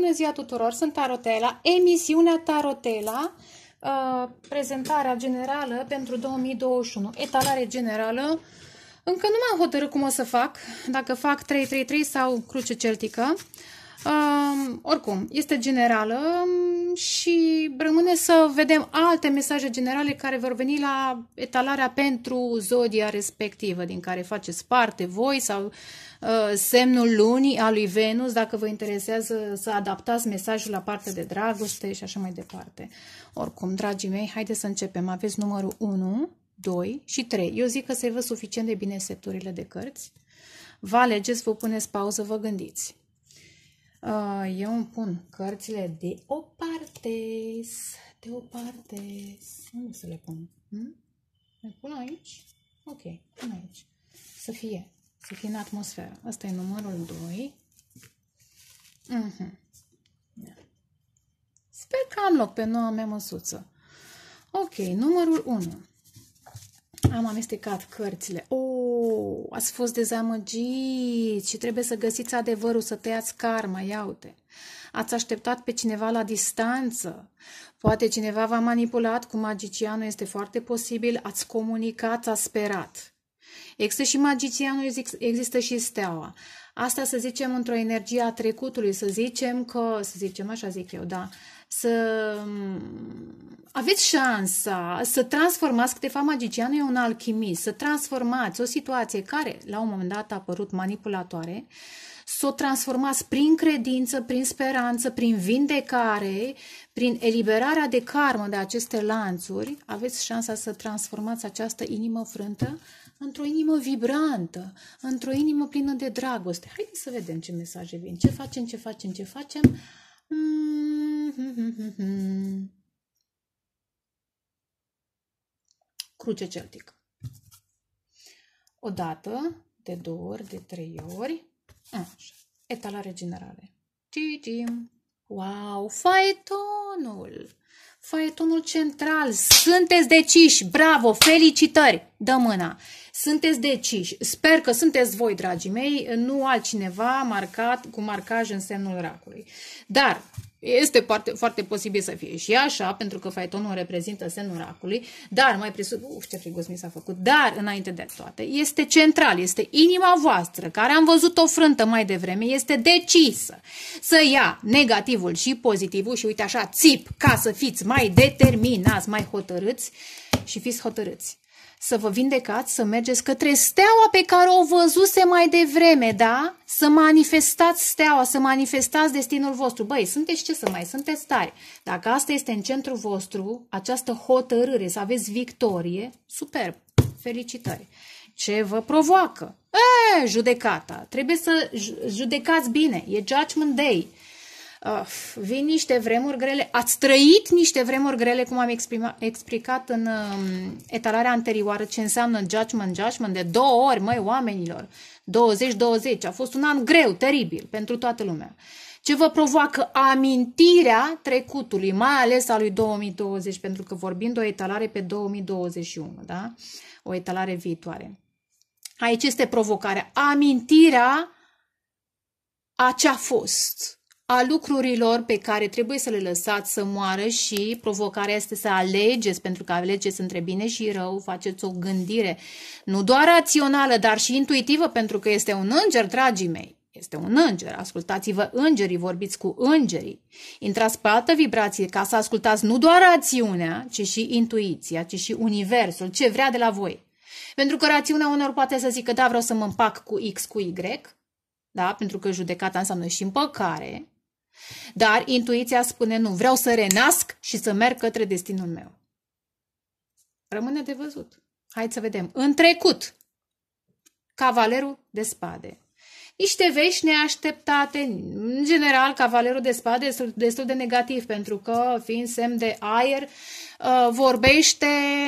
Bună ziua tuturor, sunt Tarotela, emisiunea Tarotela, uh, prezentarea generală pentru 2021, etalare generală. Încă nu m-am hotărât cum o să fac, dacă fac 333 sau cruce celtică. Uh, oricum, este generală, și rămâne să vedem alte mesaje generale care vor veni la etalarea pentru zodia respectivă din care faceți parte voi sau uh, semnul lunii a lui Venus, dacă vă interesează să adaptați mesajul la partea de dragoste și așa mai departe. Oricum, dragii mei, haideți să începem. Aveți numărul 1, 2 și 3. Eu zic că se vă suficient de bine seturile de cărți. Vă alegeți, vă puneți pauză, vă gândiți. Uh, eu îmi pun cărțile de o parte. De o parte. Unde să le pun? Hm? Le pun aici? Ok, pun aici. Să fie. Să fie în atmosferă. Asta e numărul 2. Uh -huh. da. Sper că am loc pe noua mea măsuță. Ok, numărul 1. Am amestecat cărțile. O, oh, ați fost dezamăgiți și trebuie să găsiți adevărul, să tăiați karma, iaute. Ați așteptat pe cineva la distanță. Poate cineva v-a manipulat cu magicianul, este foarte posibil, ați comunicat, ați sperat. Există și magicianul, există și steaua. Asta să zicem într-o energie a trecutului, să zicem că, să zicem așa zic eu, da, uh, să mm, aveți șansa să transformați câteva magicianul e un alchimist, să transformați o situație care la un moment dat a apărut manipulatoare, să o transformați prin credință, prin speranță, prin vindecare, prin eliberarea de karmă de aceste lanțuri, aveți șansa să transformați această inimă frântă într-o inimă vibrantă, într-o inimă plină de dragoste. Haideți să vedem ce mesaje vin, ce facem, ce facem, ce facem. Cruce celtic. O dată, de două ori, de trei ori. Așa. Etalare generale. Gigi. Wow, faetonul! Faetonul central. Sunteți deciși! Bravo! Felicitări! Dă mâna! Sunteți deciși. Sper că sunteți voi, dragii mei, nu altcineva marcat cu marcaj în semnul racului. Dar este foarte, foarte posibil să fie și așa, pentru că faetonul reprezintă semnul racului, dar mai presus, uf, ce frigos mi s-a făcut, dar înainte de toate, este central, este inima voastră, care am văzut o frântă mai devreme, este decisă să ia negativul și pozitivul și uite așa, țip, ca să fiți mai determinați, mai hotărâți și fiți hotărâți să vă vindecați, să mergeți către steaua pe care o văzuse mai devreme, da? Să manifestați steaua, să manifestați destinul vostru. Băi, sunteți ce să mai, sunteți tari. Dacă asta este în centrul vostru, această hotărâre, să aveți victorie, superb, felicitări. Ce vă provoacă? E, judecata. Trebuie să judecați bine, e judgment day uh, vin niște vremuri grele, ați trăit niște vremuri grele, cum am exprima, explicat în uh, etalarea anterioară, ce înseamnă judgment, judgment, de două ori, măi, oamenilor, 20-20, a fost un an greu, teribil pentru toată lumea. Ce vă provoacă amintirea trecutului, mai ales a lui 2020, pentru că vorbim de o etalare pe 2021, da? O etalare viitoare. Aici este provocarea. Amintirea a ce a fost a lucrurilor pe care trebuie să le lăsați să moară și provocarea este să alegeți, pentru că alegeți între bine și rău, faceți o gândire nu doar rațională, dar și intuitivă, pentru că este un înger, dragii mei. Este un înger, ascultați-vă îngerii, vorbiți cu îngerii. Intrați pe altă vibrație ca să ascultați nu doar rațiunea, ci și intuiția, ci și universul, ce vrea de la voi. Pentru că rațiunea unor poate să zică, da, vreau să mă împac cu X, cu Y, da? pentru că judecata înseamnă și împăcare, dar intuiția spune nu, vreau să renasc și să merg către destinul meu. Rămâne de văzut. Hai să vedem. În trecut, cavalerul de spade. Niște vești neașteptate. În general, cavalerul de spade este destul de negativ pentru că, fiind semn de aer, uh, vorbește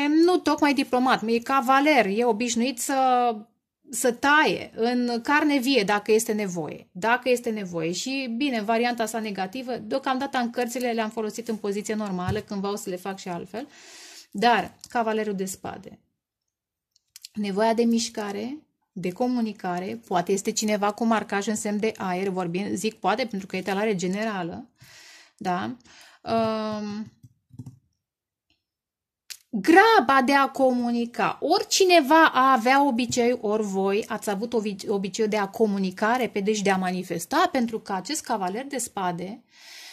nu tocmai diplomat. E cavaler, e obișnuit să să taie în carne vie dacă este nevoie. Dacă este nevoie. Și bine, varianta sa negativă, deocamdată în cărțile le-am folosit în poziție normală, când vreau să le fac și altfel. Dar cavalerul de spade. Nevoia de mișcare, de comunicare, poate este cineva cu marcaj în semn de aer, vorbim, zic poate pentru că e talare generală, da? Uh, graba de a comunica. Oricineva a avea obicei, ori voi ați avut obiceiul de a comunica repede și de a manifesta, pentru că acest cavaler de spade,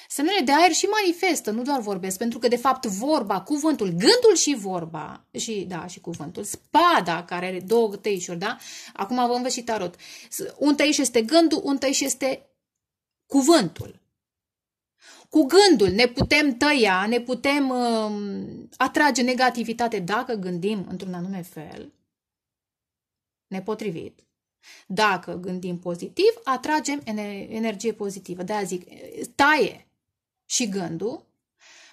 semnele de aer și manifestă, nu doar vorbesc, pentru că de fapt vorba, cuvântul, gândul și vorba, și da, și cuvântul, spada care are două tăișuri, da? Acum vă învăț și tarot. Un tăiș este gândul, un tăiș este cuvântul cu gândul ne putem tăia, ne putem uh, atrage negativitate dacă gândim într-un anume fel nepotrivit. Dacă gândim pozitiv, atragem energie pozitivă. De-aia zic, taie și gândul,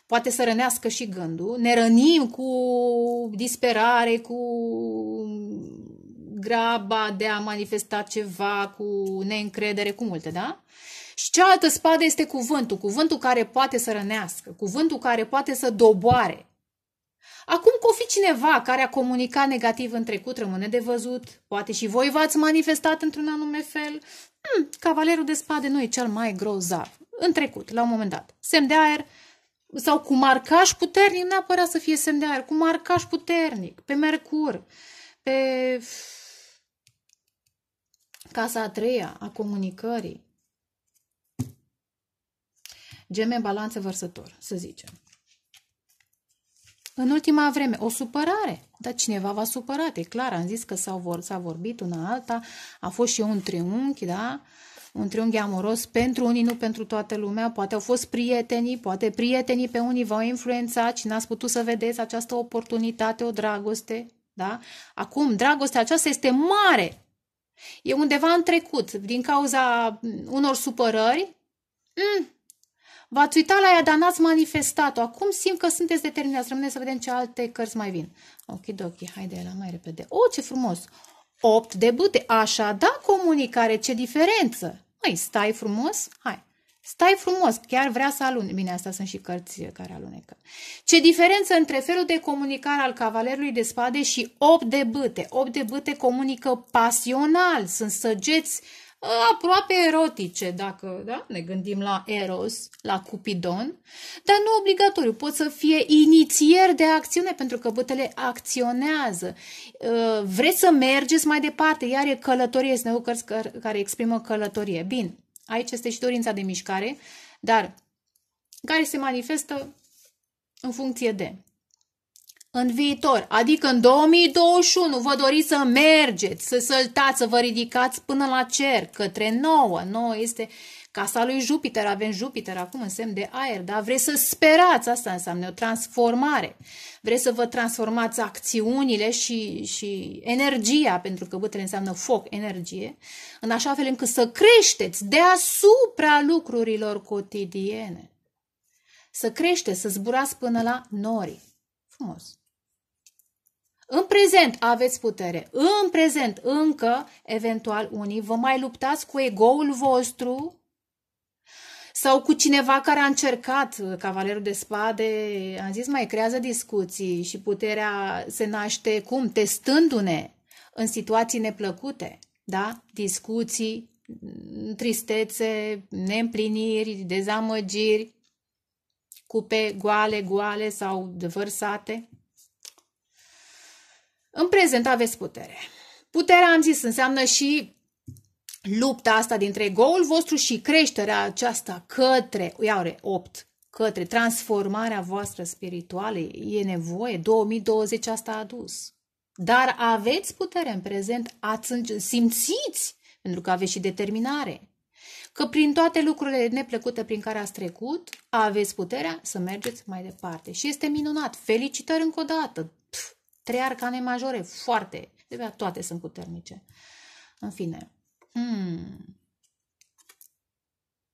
poate să rănească și gândul, ne rănim cu disperare, cu graba de a manifesta ceva, cu neîncredere, cu multe, da? Și cealaltă spadă este cuvântul, cuvântul care poate să rănească, cuvântul care poate să doboare. Acum că o fi cineva care a comunicat negativ în trecut rămâne de văzut, poate și voi v-ați manifestat într-un anume fel, hmm, cavalerul de spade nu e cel mai grozav. În trecut, la un moment dat. Semn de aer, sau cu marcaș puternic, neapărat să fie semn de aer, cu marcaș puternic, pe Mercur, pe casa a treia a comunicării, geme în balanță vărsător, să zicem. În ultima vreme, o supărare. Dar cineva v-a supărat, e clar. Am zis că s-a vor, vorbit una alta. A fost și un triunghi, da? Un triunghi amoros pentru unii, nu pentru toată lumea. Poate au fost prietenii, poate prietenii pe unii v-au influențat și n-ați putut să vedeți această oportunitate, o dragoste, da? Acum, dragostea aceasta este mare. E undeva în trecut, din cauza unor supărări. Mm, V-ați uitat la ea, dar n-ați manifestat-o. Acum simt că sunteți determinați. Rămâne să vedem ce alte cărți mai vin. Ok, Hai haide la mai repede. O, oh, ce frumos! 8 de bute, Așa, da, comunicare, ce diferență! Măi, stai frumos? Hai, Stai frumos, chiar vrea să alune. Bine, asta sunt și cărți care alunecă. Ce diferență între felul de comunicare al cavalerului de spade și 8 de bâte? 8 de bâte comunică pasional, sunt săgeți Uh, aproape erotice, dacă da? ne gândim la Eros, la Cupidon, dar nu obligatoriu, pot să fie inițieri de acțiune, pentru că bătele acționează. Uh, vreți să mergeți mai departe, iar e călătorie, o cărți care exprimă călătorie. Bine, aici este și dorința de mișcare, dar care se manifestă în funcție de în viitor, adică în 2021, vă doriți să mergeți, să săltați, să vă ridicați până la cer, către nouă. Nouă este casa lui Jupiter, avem Jupiter acum în semn de aer, dar vreți să sperați, asta înseamnă o transformare. Vreți să vă transformați acțiunile și, și energia, pentru că bătele înseamnă foc, energie, în așa fel încât să creșteți deasupra lucrurilor cotidiene. Să creșteți, să zburați până la nori. Frumos! În prezent aveți putere, în prezent încă, eventual unii, vă mai luptați cu egoul vostru sau cu cineva care a încercat, cavalerul de spade, am zis, mai creează discuții și puterea se naște, cum? Testându-ne în situații neplăcute, da? Discuții, tristețe, neîmpliniri, dezamăgiri, cupe goale, goale sau devărsate. În prezent aveți putere. Puterea, am zis, înseamnă și lupta asta dintre goul vostru și creșterea aceasta către, re 8, către transformarea voastră spirituală. E nevoie, 2020 asta a adus. Dar aveți putere în prezent, ați simțiți, pentru că aveți și determinare, că prin toate lucrurile neplăcute prin care ați trecut, aveți puterea să mergeți mai departe. Și este minunat. Felicitări încă o dată. Trei arcane majore, foarte. De toate sunt puternice. În fine. Hmm.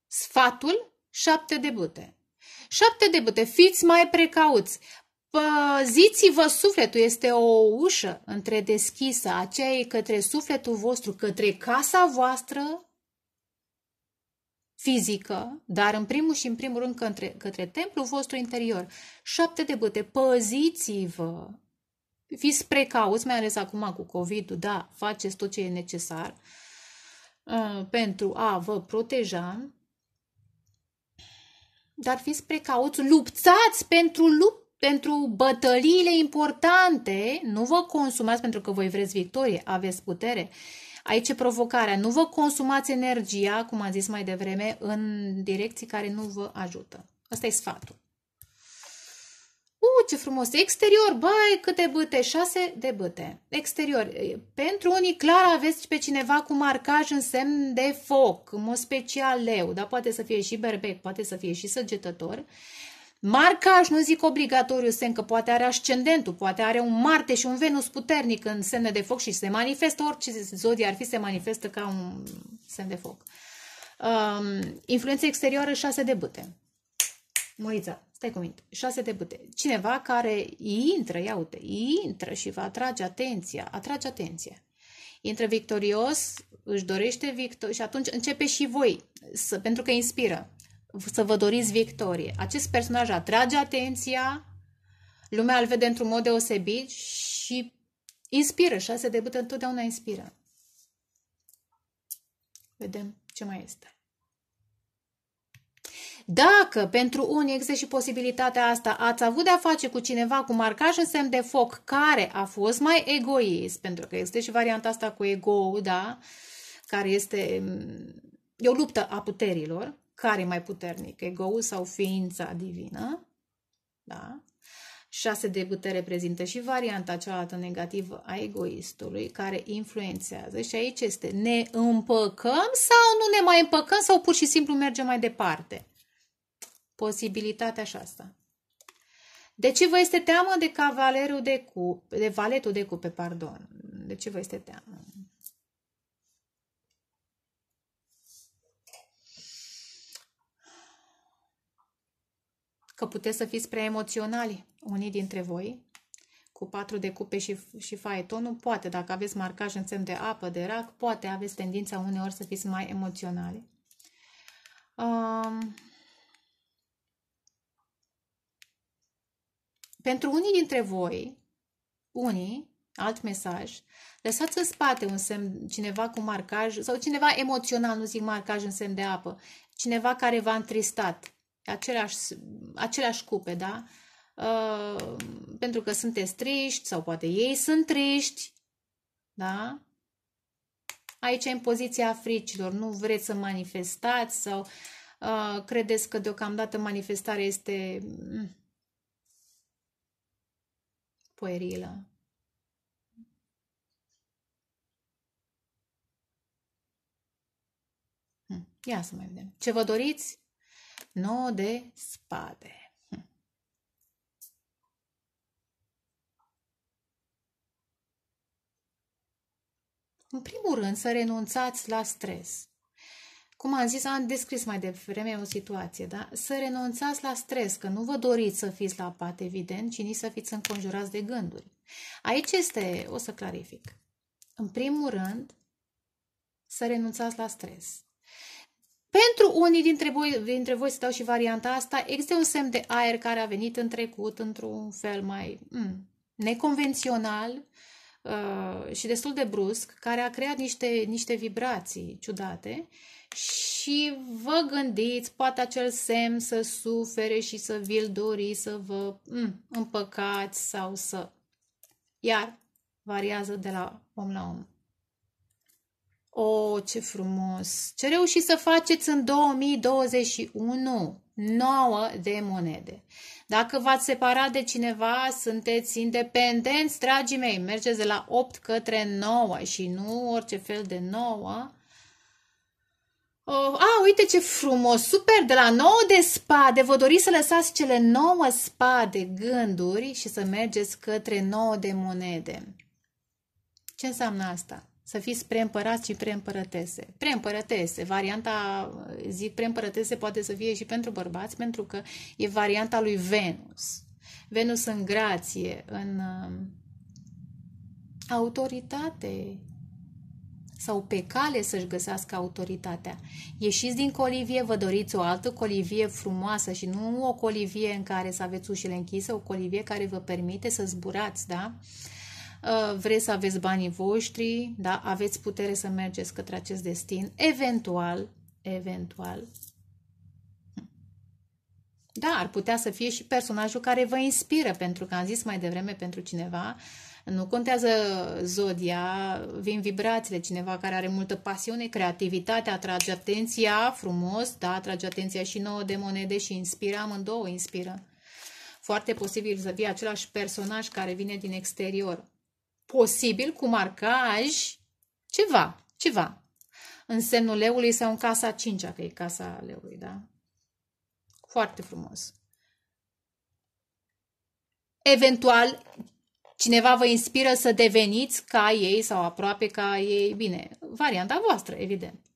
Sfatul, șapte de bute. Șapte de bute, fiți mai precauți. Păziți-vă sufletul, este o ușă între deschisă, aceea e către sufletul vostru, către casa voastră fizică, dar în primul și în primul rând către, către templul vostru interior. Șapte de băte, păziți-vă fiți precauți, mai ales acum cu COVID-ul, da, faceți tot ce e necesar uh, pentru a vă proteja, dar fiți precauți, luptați pentru lupt, pentru bătăliile importante, nu vă consumați pentru că voi vreți victorie, aveți putere. Aici e provocarea, nu vă consumați energia, cum am zis mai devreme, în direcții care nu vă ajută. Asta e sfatul. U, ce frumos! Exterior, bai, câte băte, Șase de băte. Exterior. Pentru unii, clar, aveți pe cineva cu marcaj în semn de foc, în mod special leu, dar poate să fie și berbec, poate să fie și săgetător. Marcaj, nu zic obligatoriu semn, că poate are ascendentul, poate are un Marte și un Venus puternic în semne de foc și se manifestă, orice zodie ar fi, se manifestă ca un semn de foc. Um, influență exterioară, șase de băte. Murița stai cu minte, șase de bâte. Cineva care intră, ia uite, intră și va atrage atenția, atrage atenția. Intră victorios, își dorește victorie și atunci începe și voi, să, pentru că inspiră, să vă doriți victorie. Acest personaj atrage atenția, lumea îl vede într-un mod deosebit și inspiră. Șase de bâte întotdeauna inspiră. Vedem ce mai este. Dacă pentru unii există și posibilitatea asta, ați avut de-a face cu cineva cu marcaj în semn de foc care a fost mai egoist, pentru că există și varianta asta cu ego, da, care este mm, e o luptă a puterilor, care e mai puternic, ego sau ființa divină, da? Șase de putere reprezintă și varianta cealaltă negativă a egoistului care influențează și aici este ne împăcăm sau nu ne mai împăcăm sau pur și simplu mergem mai departe posibilitatea asta. De ce vă este teamă de cavalerul de cu, de valetul de cupe, pardon? De ce vă este teamă? Că puteți să fiți prea emoționali, unii dintre voi, cu patru de cupe și, și faetonul, poate, dacă aveți marcaj în semn de apă, de rac, poate aveți tendința uneori să fiți mai emoționali. Um, Pentru unii dintre voi, unii, alt mesaj, lăsați în spate un semn, cineva cu marcaj sau cineva emoțional, nu zic marcaj în semn de apă, cineva care v-a întristat, aceleași, aceleași cupe, da? Uh, pentru că sunteți triști sau poate ei sunt triști, da? Aici în poziția fricilor, nu vreți să manifestați sau uh, credeți că deocamdată manifestarea este mm, puerilă. Hm, ia să mai vedem. Ce vă doriți? 9 de spade. Hm. În primul rând, să renunțați la stres. Cum am zis, am descris mai devreme o situație, da? Să renunțați la stres, că nu vă doriți să fiți la pat, evident, ci nici să fiți înconjurați de gânduri. Aici este, o să clarific. În primul rând, să renunțați la stres. Pentru unii dintre voi, dintre voi să dau și varianta asta, există un semn de aer care a venit în trecut într-un fel mai mm, neconvențional, uh, Uh, și destul de brusc, care a creat niște, niște vibrații ciudate și vă gândiți, poate acel semn să sufere și să vi-l dori, să vă mm, împăcați sau să... Iar variază de la om la om. O, oh, ce frumos! Ce reușiți să faceți în 2021? 9 de monede. Dacă v-ați separat de cineva, sunteți independenți, dragii mei. Mergeți de la 8 către 9 și nu orice fel de 9. Oh, a, uite ce frumos, super, de la 9 de spade, vă doriți să lăsați cele 9 spade gânduri și să mergeți către 9 de monede. Ce înseamnă asta? să fiți preîmpărați și preîmpărătese. Preîmpărătese, varianta, zic preîmpărătese, poate să fie și pentru bărbați, pentru că e varianta lui Venus. Venus în grație, în um, autoritate sau pe cale să-și găsească autoritatea. Ieșiți din colivie, vă doriți o altă colivie frumoasă și nu o colivie în care să aveți ușile închise, o colivie care vă permite să zburați, da? Uh, Uh, vreți să aveți banii voștri, da? aveți putere să mergeți către acest destin, eventual, eventual. Da, ar putea să fie și personajul care vă inspiră, pentru că am zis mai devreme pentru cineva, nu contează zodia, vin vibrațiile, cineva care are multă pasiune, creativitate, atrage atenția, frumos, da, atrage atenția și nouă de monede și inspiră, amândouă inspiră. Foarte posibil să fie același personaj care vine din exterior posibil cu marcaj, ceva, ceva. În semnul leului sau în casa 5 că e casa leului, da? Foarte frumos. Eventual, cineva vă inspiră să deveniți ca ei sau aproape ca ei. Bine, varianta voastră, evident.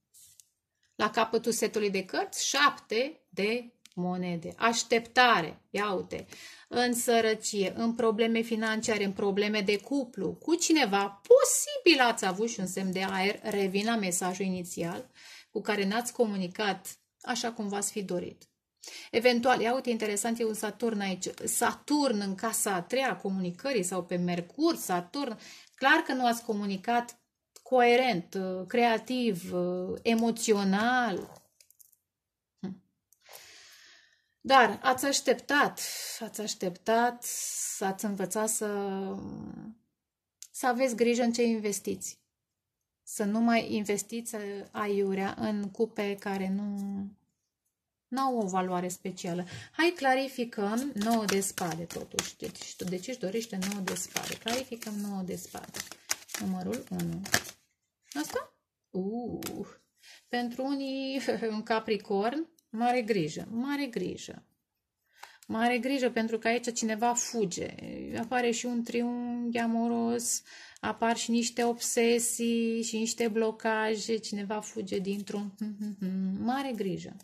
La capătul setului de cărți, șapte de monede, așteptare, iaute, în sărăcie, în probleme financiare, în probleme de cuplu, cu cineva, posibil ați avut și un semn de aer, revin la mesajul inițial, cu care n-ați comunicat așa cum v-ați fi dorit. Eventual, ia uite, interesant, e un Saturn aici, Saturn în casa a treia a comunicării sau pe Mercur, Saturn, clar că nu ați comunicat coerent, uh, creativ, uh, emoțional, dar ați așteptat, ați așteptat, ați învățat să, să aveți grijă în ce investiți. Să nu mai investiți aiurea în cupe care nu, nu au o valoare specială. Hai clarificăm 9 de spade totuși. Deci, de ce își dorește 9 de spade? Clarificăm 9 de spade. Numărul 1. Asta? Uh. Pentru unii un Capricorn, Mare grijă, mare grijă. Mare grijă pentru că aici cineva fuge. Apare și un triunghi amoros, apar și niște obsesii și niște blocaje. Cineva fuge dintr-un... Mare grijă.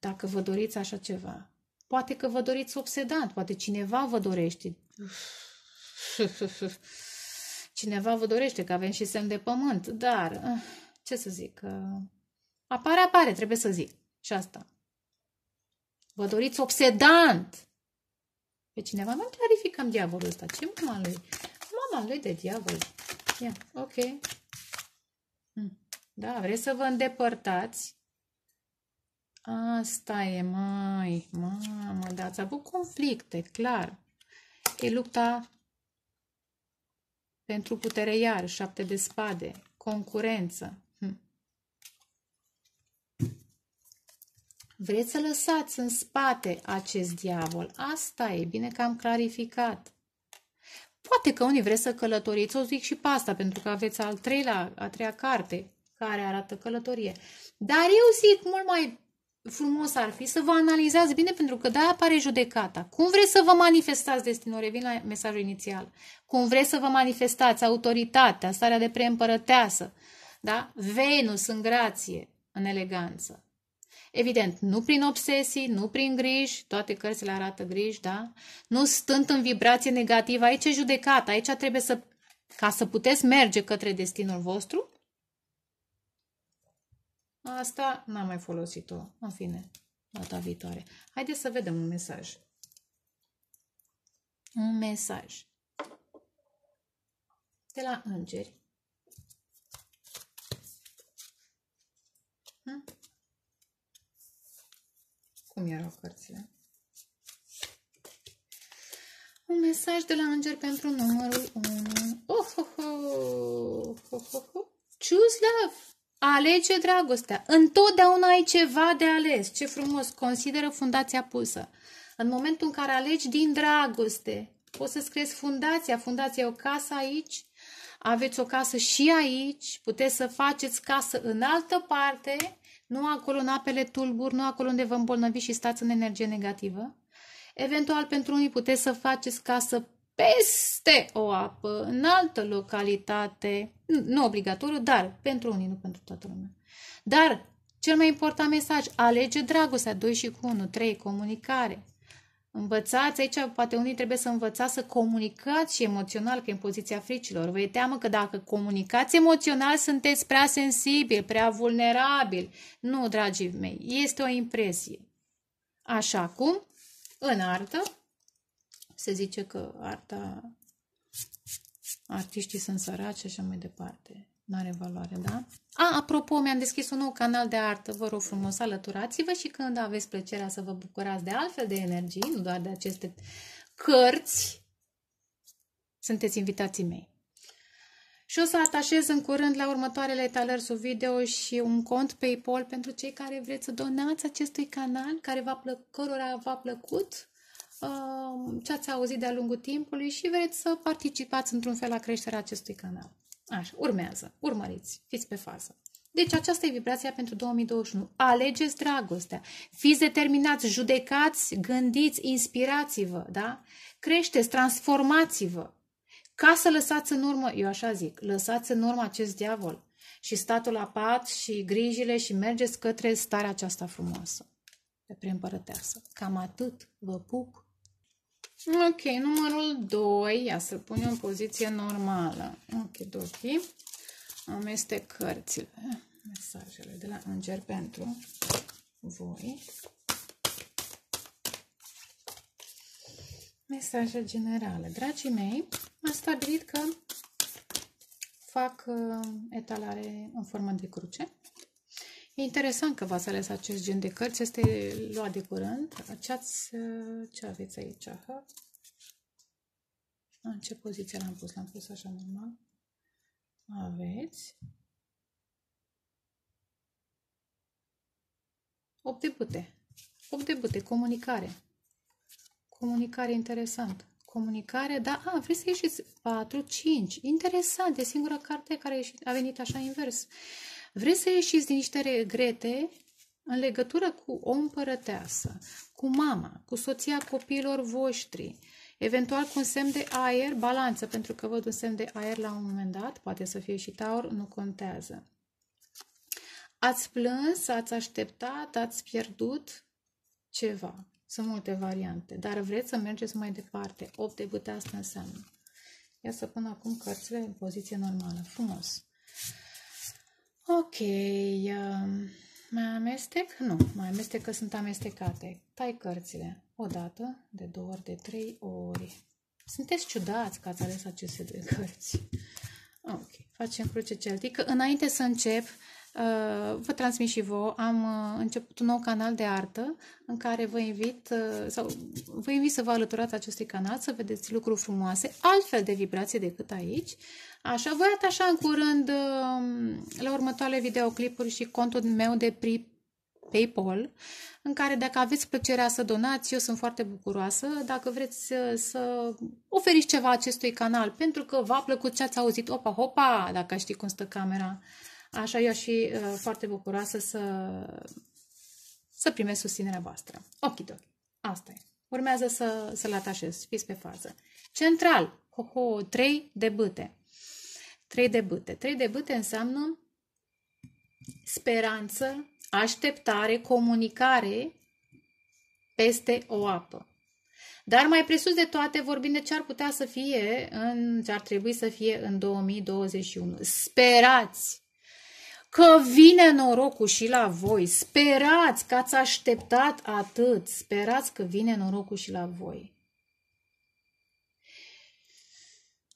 Dacă vă doriți așa ceva. Poate că vă doriți obsedant, poate cineva vă dorește. Cineva vă dorește, că avem și semn de pământ, dar, eh, ce să zic, eh, apare, apare, trebuie să zic. Și asta. Vă doriți obsedant. Pe cineva mai clarificăm diavolul ăsta. Ce mama lui? Mama lui de diavol. Ia, ok. Hm. Da, vreți să vă îndepărtați? Asta e, mai, mamă, da, ați avut conflicte, clar. E lupta pentru putere iar, șapte de spade, concurență, Vreți să lăsați în spate acest diavol. Asta e, bine că am clarificat. Poate că unii vreți să călătoriți, o zic și pe asta, pentru că aveți al treilea, a treia carte care arată călătorie. Dar eu zic, mult mai frumos ar fi să vă analizați bine, pentru că da apare judecata. Cum vreți să vă manifestați destinul? Revin la mesajul inițial. Cum vreți să vă manifestați autoritatea, starea de preîmpărăteasă, da? Venus în grație, în eleganță. Evident, nu prin obsesii, nu prin griji, toate cărțile arată griji, da? Nu stând în vibrație negativă, aici e judecat, aici trebuie să, ca să puteți merge către destinul vostru. Asta n-am mai folosit-o, în fine, data viitoare. Haideți să vedem un mesaj. Un mesaj de la îngeri. Hm? Cum erau cărțile? Un mesaj de la înger pentru numărul 1. Oh, oh, oh, oh, oh, oh. Choose love. Alege dragostea. Întotdeauna ai ceva de ales. Ce frumos. Consideră fundația pusă. În momentul în care alegi din dragoste, poți să-ți creezi fundația. Fundația e o casă aici, aveți o casă și aici, puteți să faceți casă în altă parte nu acolo în apele tulburi, nu acolo unde vă îmbolnăviți și stați în energie negativă. Eventual, pentru unii puteți să faceți casă peste o apă, în altă localitate, nu obligatoriu, dar pentru unii, nu pentru toată lumea. Dar, cel mai important mesaj, alege dragostea, 2 și cu 1, 3, comunicare. Învățați, aici poate unii trebuie să învățați să comunicați și emoțional că e în poziția fricilor. Vă e teamă că dacă comunicați emoțional sunteți prea sensibil, prea vulnerabil. Nu, dragii mei, este o impresie. Așa cum în artă, se zice că arta, artiștii sunt săraci și așa mai departe. N-are valoare, da? A, apropo, mi-am deschis un nou canal de artă, vă rog frumos, alăturați-vă și când aveți plăcerea să vă bucurați de altfel de energii, nu doar de aceste cărți, sunteți invitații mei. Și o să atașez în curând la următoarele etalări sub video și un cont PayPal pentru cei care vreți să donați acestui canal, care v-a plă- cărora v-a plăcut uh, ce ați auzit de-a lungul timpului și vreți să participați într-un fel la creșterea acestui canal. Așa, urmează, urmăriți, fiți pe fază. Deci aceasta e vibrația pentru 2021. Alegeți dragostea, fiți determinați, judecați, gândiți, inspirați-vă, da? Creșteți, transformați-vă. Ca să lăsați în urmă, eu așa zic, lăsați în urmă acest diavol și statul apat și grijile și mergeți către starea aceasta frumoasă, de preîmpărăteasă. Cam atât, vă pup! Ok, numărul 2, ia să punem în poziție normală. Ok, dochi. Amestec cărțile, mesajele de la Înger pentru voi. Mesaje generale. Dragii mei, am stabilit că fac uh, etalare în formă de cruce. E interesant că v-ați ales acest gen de cărți. Este luat de curând. Ce, ați, ce aveți aici? Ha? În ce poziție l-am pus? L-am pus așa normal. Aveți. 8 de bute. 8 de bute. Comunicare. Comunicare interesant. Comunicare, da, a, vreți să ieșiți 4, 5. Interesant, e singura carte care a, ieșit, a venit așa invers. Uh, Vreți să ieșiți din niște regrete în legătură cu o împărăteasă, cu mama, cu soția copiilor voștri, eventual cu un semn de aer, balanță, pentru că văd un semn de aer la un moment dat, poate să fie și taur, nu contează. Ați plâns, ați așteptat, ați pierdut ceva. Sunt multe variante, dar vreți să mergeți mai departe. 8 de bute asta înseamnă. Ia să pun acum cărțile în poziție normală. Frumos. Ok, um, mai amestec? Nu, mai amestec că sunt amestecate. Tai cărțile o dată, de două ori, de trei ori. Sunteți ciudați că ați ales aceste de cărți. Ok, facem cruce celtică. Înainte să încep, Uh, vă transmit și vouă. Am uh, început un nou canal de artă în care vă invit, uh, sau vă invit să vă alăturați acestui canal, să vedeți lucruri frumoase, altfel de vibrații decât aici. Așa, voi atașa în curând um, la următoarele videoclipuri și contul meu de pri PayPal, în care dacă aveți plăcerea să donați, eu sunt foarte bucuroasă. Dacă vreți să, să oferiți ceva acestui canal, pentru că v-a plăcut ce ați auzit, opa, hopa, dacă știți cum stă camera, uh, Așa, eu și uh, foarte bucuroasă să, să primesc susținerea voastră. Ochidochi. Asta e. Urmează să, să-l atașez. Fiți pe fază. Central. Ho-ho, trei de bâte. Trei de bâte. Trei de bâte înseamnă speranță, așteptare, comunicare peste o apă. Dar mai presus de toate, vorbim de ce ar putea să fie, în, ce ar trebui să fie în 2021. Sperați că vine norocul și la voi. Sperați că ați așteptat atât. Sperați că vine norocul și la voi.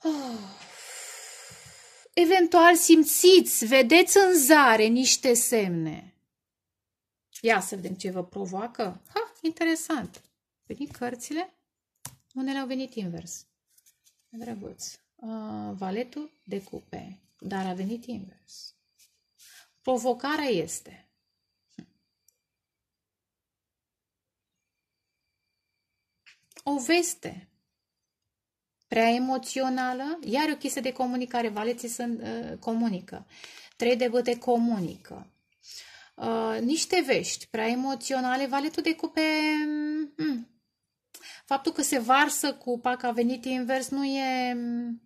Oh. Eventual simțiți, vedeți în zare niște semne. Ia să vedem ce vă provoacă. Ha, interesant. Venit cărțile? Unele au venit invers. Drăguț. Uh, valetul de cupe. Dar a venit invers. Provocarea este o veste prea emoțională, iar o chestie de comunicare, valeții sunt, uh, comunică, trei de băte comunică, uh, niște vești prea emoționale, valetul de cupe, mm, mm, faptul că se varsă cu a venit invers nu e mm,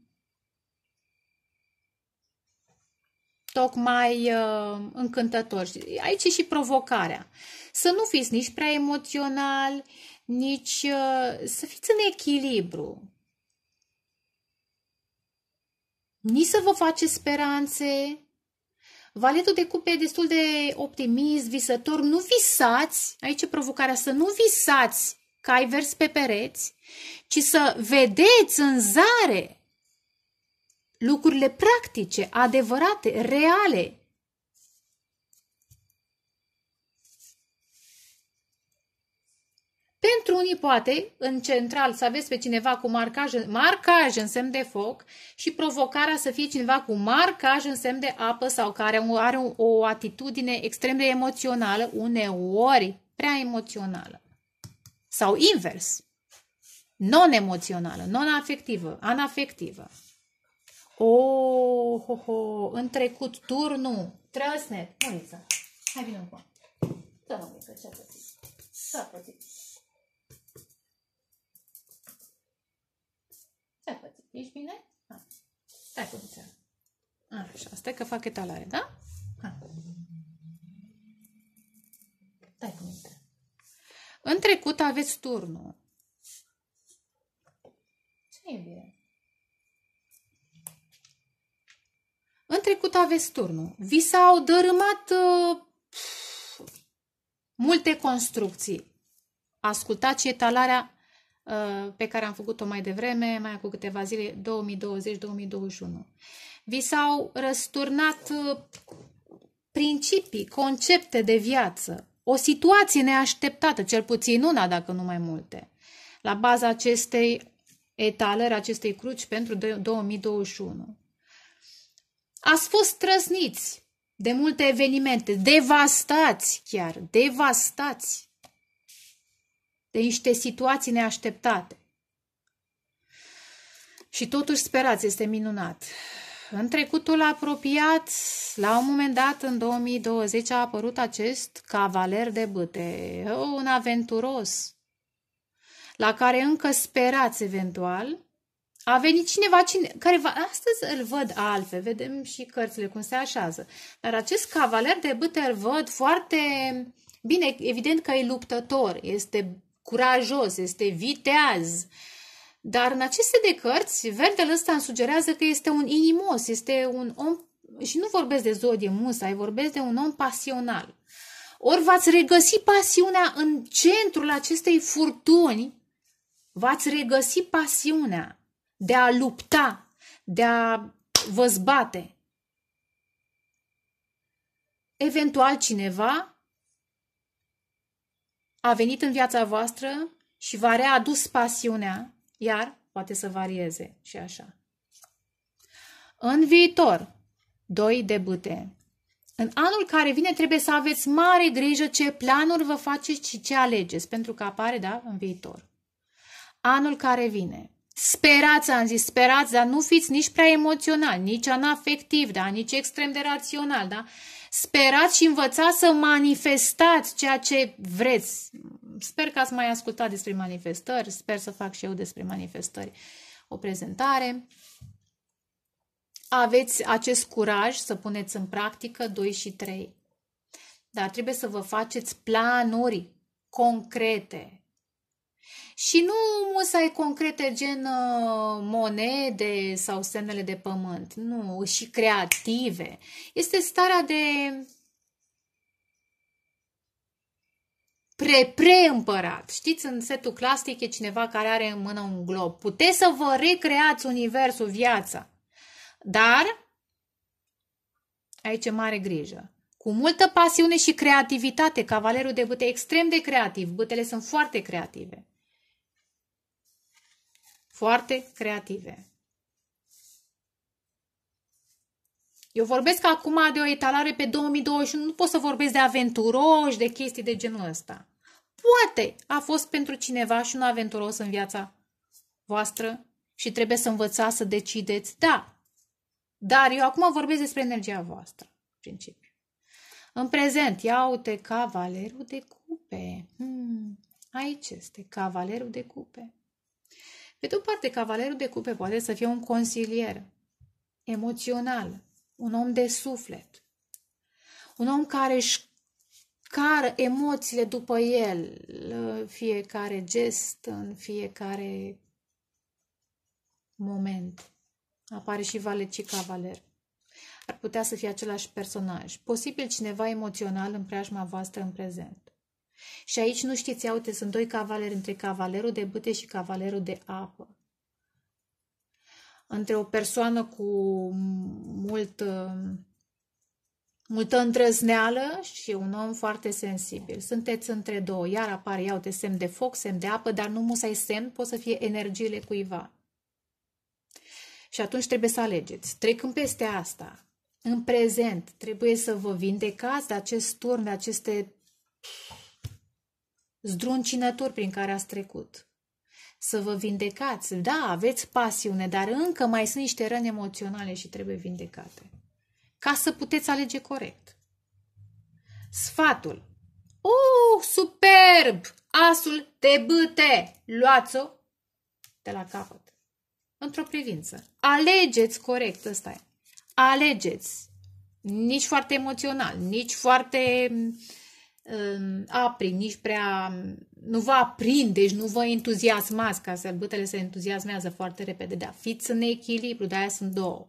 tocmai uh, încântător. Aici e și provocarea. Să nu fiți nici prea emoțional, nici uh, să fiți în echilibru. Nici să vă faceți speranțe. Valetul de cupe e destul de optimist, visător. Nu visați, aici e provocarea, să nu visați ca ai vers pe pereți, ci să vedeți în zare lucrurile practice, adevărate, reale. Pentru unii poate, în central, să aveți pe cineva cu marcaj, marcaj în semn de foc și provocarea să fie cineva cu marcaj în semn de apă sau care are o atitudine extrem de emoțională, uneori prea emoțională. Sau invers, non-emoțională, non-afectivă, anafectivă. Oh, ho, ho, în trecut turnul. Trăsnet, Monița. Hai vină încă. Da, Monița, ce-a pățit? Ce-a pățit? Ce-a pățit? Ești bine? Ha. Stai, Monița. Așa, stai că fac etalare, da? Ha. Stai cu În trecut aveți turnul. Ce i bine? În trecut aveți turnul. Vi s-au dărâmat uh, multe construcții. Ascultați etalarea uh, pe care am făcut-o mai devreme, mai cu câteva zile, 2020-2021. Vi s-au răsturnat uh, principii, concepte de viață, o situație neașteptată, cel puțin una, dacă nu mai multe. La baza acestei etalări, acestei cruci pentru 2021. Ați fost trăsniți de multe evenimente, devastați chiar, devastați de niște situații neașteptate. Și totuși sperați, este minunat. În trecutul apropiat, la un moment dat, în 2020, a apărut acest cavaler de băte, un aventuros, la care încă sperați eventual a venit cineva cine, care va, astăzi îl văd altfel, vedem și cărțile cum se așează. Dar acest cavaler de bâte îl văd foarte bine, evident că e luptător, este curajos, este viteaz. Dar în aceste de cărți, verdele ăsta îmi sugerează că este un inimos, este un om, și nu vorbesc de zodie musai, vorbesc de un om pasional. Ori v-ați regăsi pasiunea în centrul acestei furtuni, v-ați regăsi pasiunea de a lupta, de a vă zbate. Eventual cineva a venit în viața voastră și v-a readus pasiunea, iar poate să varieze și așa. În viitor, doi de bâte. În anul care vine trebuie să aveți mare grijă ce planuri vă faceți și ce alegeți, pentru că apare, da, în viitor. Anul care vine. Sperați, am zis, sperați, dar nu fiți nici prea emoțional, nici anafectiv, da? nici extrem de rațional. Da? Sperați și învățați să manifestați ceea ce vreți. Sper că ați mai ascultat despre manifestări, sper să fac și eu despre manifestări o prezentare. Aveți acest curaj să puneți în practică 2 și 3. Dar trebuie să vă faceți planuri concrete, și nu musai concrete gen uh, monede sau semnele de pământ, nu, și creative. Este starea de pre-pre-împărat. Știți, în setul clasic e cineva care are în mână un glob. Puteți să vă recreați universul, viața, dar aici e mare grijă. Cu multă pasiune și creativitate, cavalerul de bâte extrem de creativ, bâtele sunt foarte creative foarte creative. Eu vorbesc acum de o etalare pe 2021, nu pot să vorbesc de aventuroși, de chestii de genul ăsta. Poate a fost pentru cineva și un aventuros în viața voastră și trebuie să învățați să decideți, da. Dar eu acum vorbesc despre energia voastră, în principiu. În prezent, ia uite cavalerul de cupe. Hmm, aici este cavalerul de cupe. Pe de o parte, cavalerul de cupe poate să fie un consilier emoțional, un om de suflet, un om care își cară emoțiile după el, fiecare gest, în fiecare moment. Apare și valeci cavaler. Ar putea să fie același personaj, posibil cineva emoțional în preajma voastră în prezent. Și aici nu știți, ia uite, sunt doi cavaleri între cavalerul de bâte și cavalerul de apă. Între o persoană cu mult, multă îndrăzneală și un om foarte sensibil. Sunteți între două, iar apare, ia uite, semn de foc, semn de apă, dar nu musai semn, pot să fie energiile cuiva. Și atunci trebuie să alegeți. Trecând peste asta, în prezent, trebuie să vă vindecați de acest turn, de aceste zdruncinături prin care ați trecut. Să vă vindecați. Da, aveți pasiune, dar încă mai sunt niște răni emoționale și trebuie vindecate. Ca să puteți alege corect. Sfatul. Uh, superb! Asul de băte! Luați-o de la capăt. Într-o privință. Alegeți corect, ăsta e. Alegeți. Nici foarte emoțional, nici foarte uh, Um, apri, nici prea, nu vă aprindeți, deci nu vă entuziasmați, ca sărbătele se entuziasmează foarte repede, dar fiți în echilibru, de aia sunt două.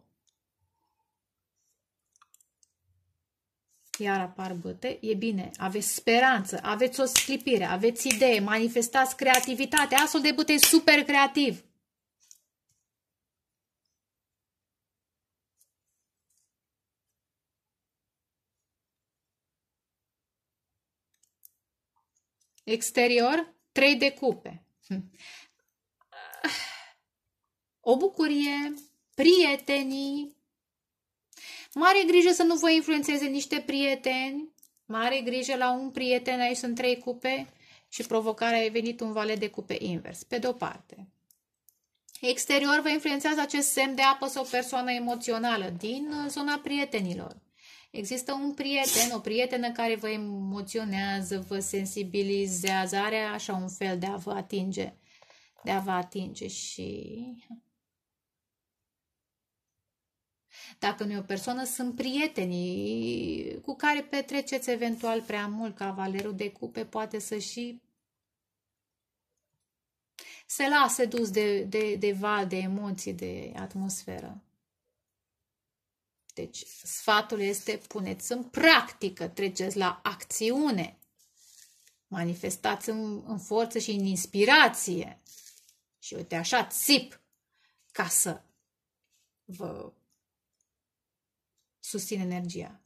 Iar apar băte, e bine, aveți speranță, aveți o sclipire, aveți idee, manifestați creativitate. asul de băte super creativ. Exterior, trei decupe. Hm. O bucurie, prietenii. Mare grijă să nu vă influențeze niște prieteni. Mare grijă la un prieten, aici sunt trei cupe și provocarea a venit un valet de cupe invers. Pe de-o parte, Exterior vă influențează acest semn de apă sau persoană emoțională din zona prietenilor. Există un prieten, o prietenă care vă emoționează, vă sensibilizează, are așa un fel de a vă atinge, de a vă atinge și... Dacă nu e o persoană, sunt prietenii cu care petreceți eventual prea mult. Cavalerul de cupe poate să și se lase dus de, de, de val, de emoții, de atmosferă. Deci sfatul este puneți în practică, treceți la acțiune, manifestați în, în forță și în inspirație. Și uite așa, țip, ca să vă susțin energia.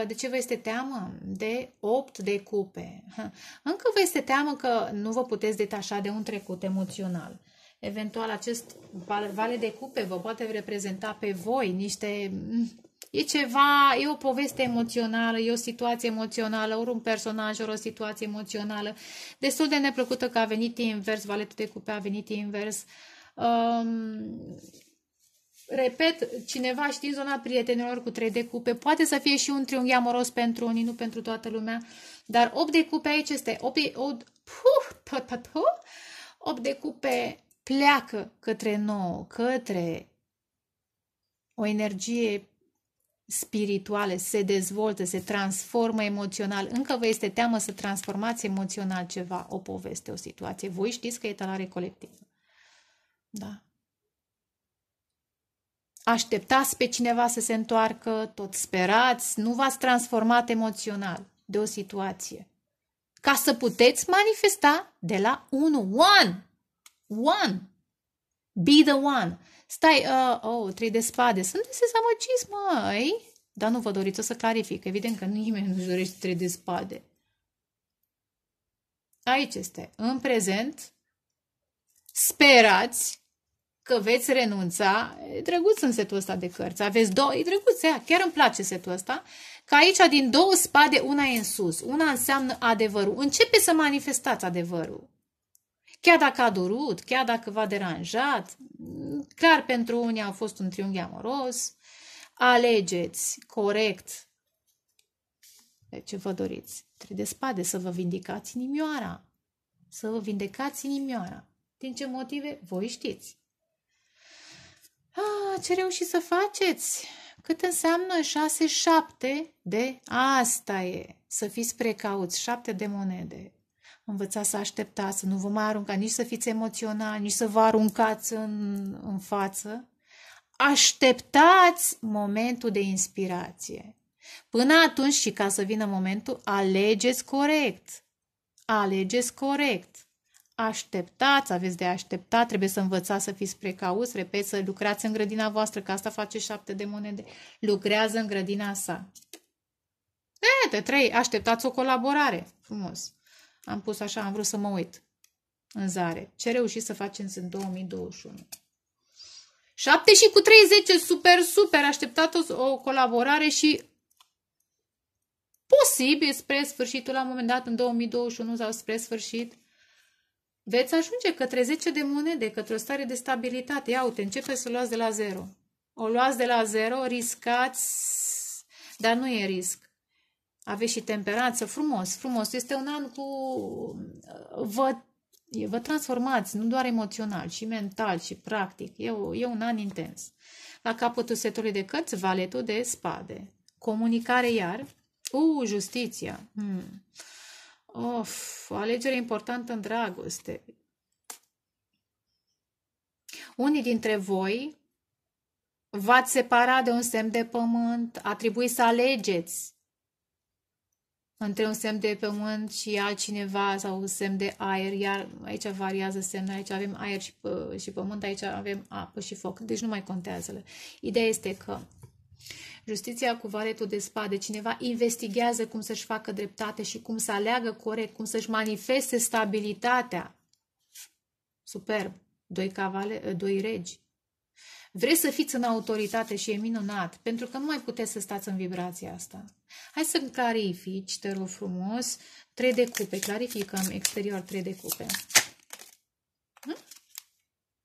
Ă, de ce vă este teamă? De 8 de cupe. Încă vă este teamă că nu vă puteți detașa de un trecut emoțional. Eventual acest vale de cupe vă poate reprezenta pe voi niște... Mm, e ceva, e o poveste emoțională, e o situație emoțională, ori un personaj, ori o situație emoțională. Destul de neplăcută că a venit invers, valetul de cupe a venit invers. Um, repet, cineva știe zona prietenilor cu trei de cupe, poate să fie și un triunghi amoros pentru unii, nu pentru toată lumea, dar 8 de cupe aici este 8 de, 8, puh, puh, puh, puh, 8 de cupe pleacă către nouă, către o energie spirituală, se dezvoltă, se transformă emoțional. Încă vă este teamă să transformați emoțional ceva, o poveste, o situație. Voi știți că e talare colectivă. Da. Așteptați pe cineva să se întoarcă, tot sperați, nu v-ați transformat emoțional de o situație. Ca să puteți manifesta de la 1. One! One. Be the one. Stai, uh, oh, trei de spade. Sunteți dezamăgiți, măi. Dar nu vă doriți, o să clarific. Evident că nimeni nu-și dorește trei de spade. Aici este. În prezent, sperați că veți renunța. E drăguț în setul ăsta de cărți. Aveți două. E drăguț, ea. chiar îmi place setul ăsta. Că aici, din două spade, una e în sus. Una înseamnă adevărul. Începe să manifestați adevărul. Chiar dacă a durut, chiar dacă v-a deranjat, clar pentru unii a fost un triunghi amoros, alegeți corect ce vă doriți. Trei de spade, să vă vindicați inimioara. Să vă vindecați inimioara. Din ce motive? Voi știți. A, ah, ce reușiți să faceți? Cât înseamnă 6-7 de asta e. Să fiți precauți, 7 de monede învățați să așteptați, să nu vă mai aruncați, nici să fiți emoțional, nici să vă aruncați în, în față. Așteptați momentul de inspirație. Până atunci și ca să vină momentul, alegeți corect. Alegeți corect. Așteptați, aveți de așteptat, trebuie să învățați să fiți precauți, repet, să lucrați în grădina voastră, că asta face șapte de monede. Lucrează în grădina sa. Da, Te trei, așteptați o colaborare. Frumos. Am pus așa, am vrut să mă uit în zare. Ce reușit să facem în 2021? 7 și cu 30, super, super, așteptat o, o colaborare și posibil spre sfârșitul, la un moment dat, în 2021 sau spre sfârșit, veți ajunge către 10 de monede, către o stare de stabilitate. Ia uite, începe să luați de la zero. O luați de la zero, riscați, dar nu e risc aveți și temperanță, frumos, frumos. Este un an cu... Uh, vă, vă transformați, nu doar emoțional, și mental, și practic. E, e un an intens. La capătul setului de cărți, valetul de spade. Comunicare iar. U, justiția. Hmm. Of, o alegere importantă în dragoste. Unii dintre voi v-ați separat de un semn de pământ, a trebuit să alegeți între un semn de pământ și altcineva sau un semn de aer, iar aici variază semnul, aici avem aer și, pă, și pământ, aici avem apă și foc, deci nu mai contează. Ideea este că justiția cu valetul de spade, cineva investigează cum să-și facă dreptate și cum să aleagă corect, cum să-și manifeste stabilitatea. Superb! Doi, cavale, doi regi. Vreți să fiți în autoritate și e minunat, pentru că nu mai puteți să stați în vibrația asta. Hai să clarifici, te rog frumos, trei de cupe. Clarificăm exterior trei de cupe. Hm?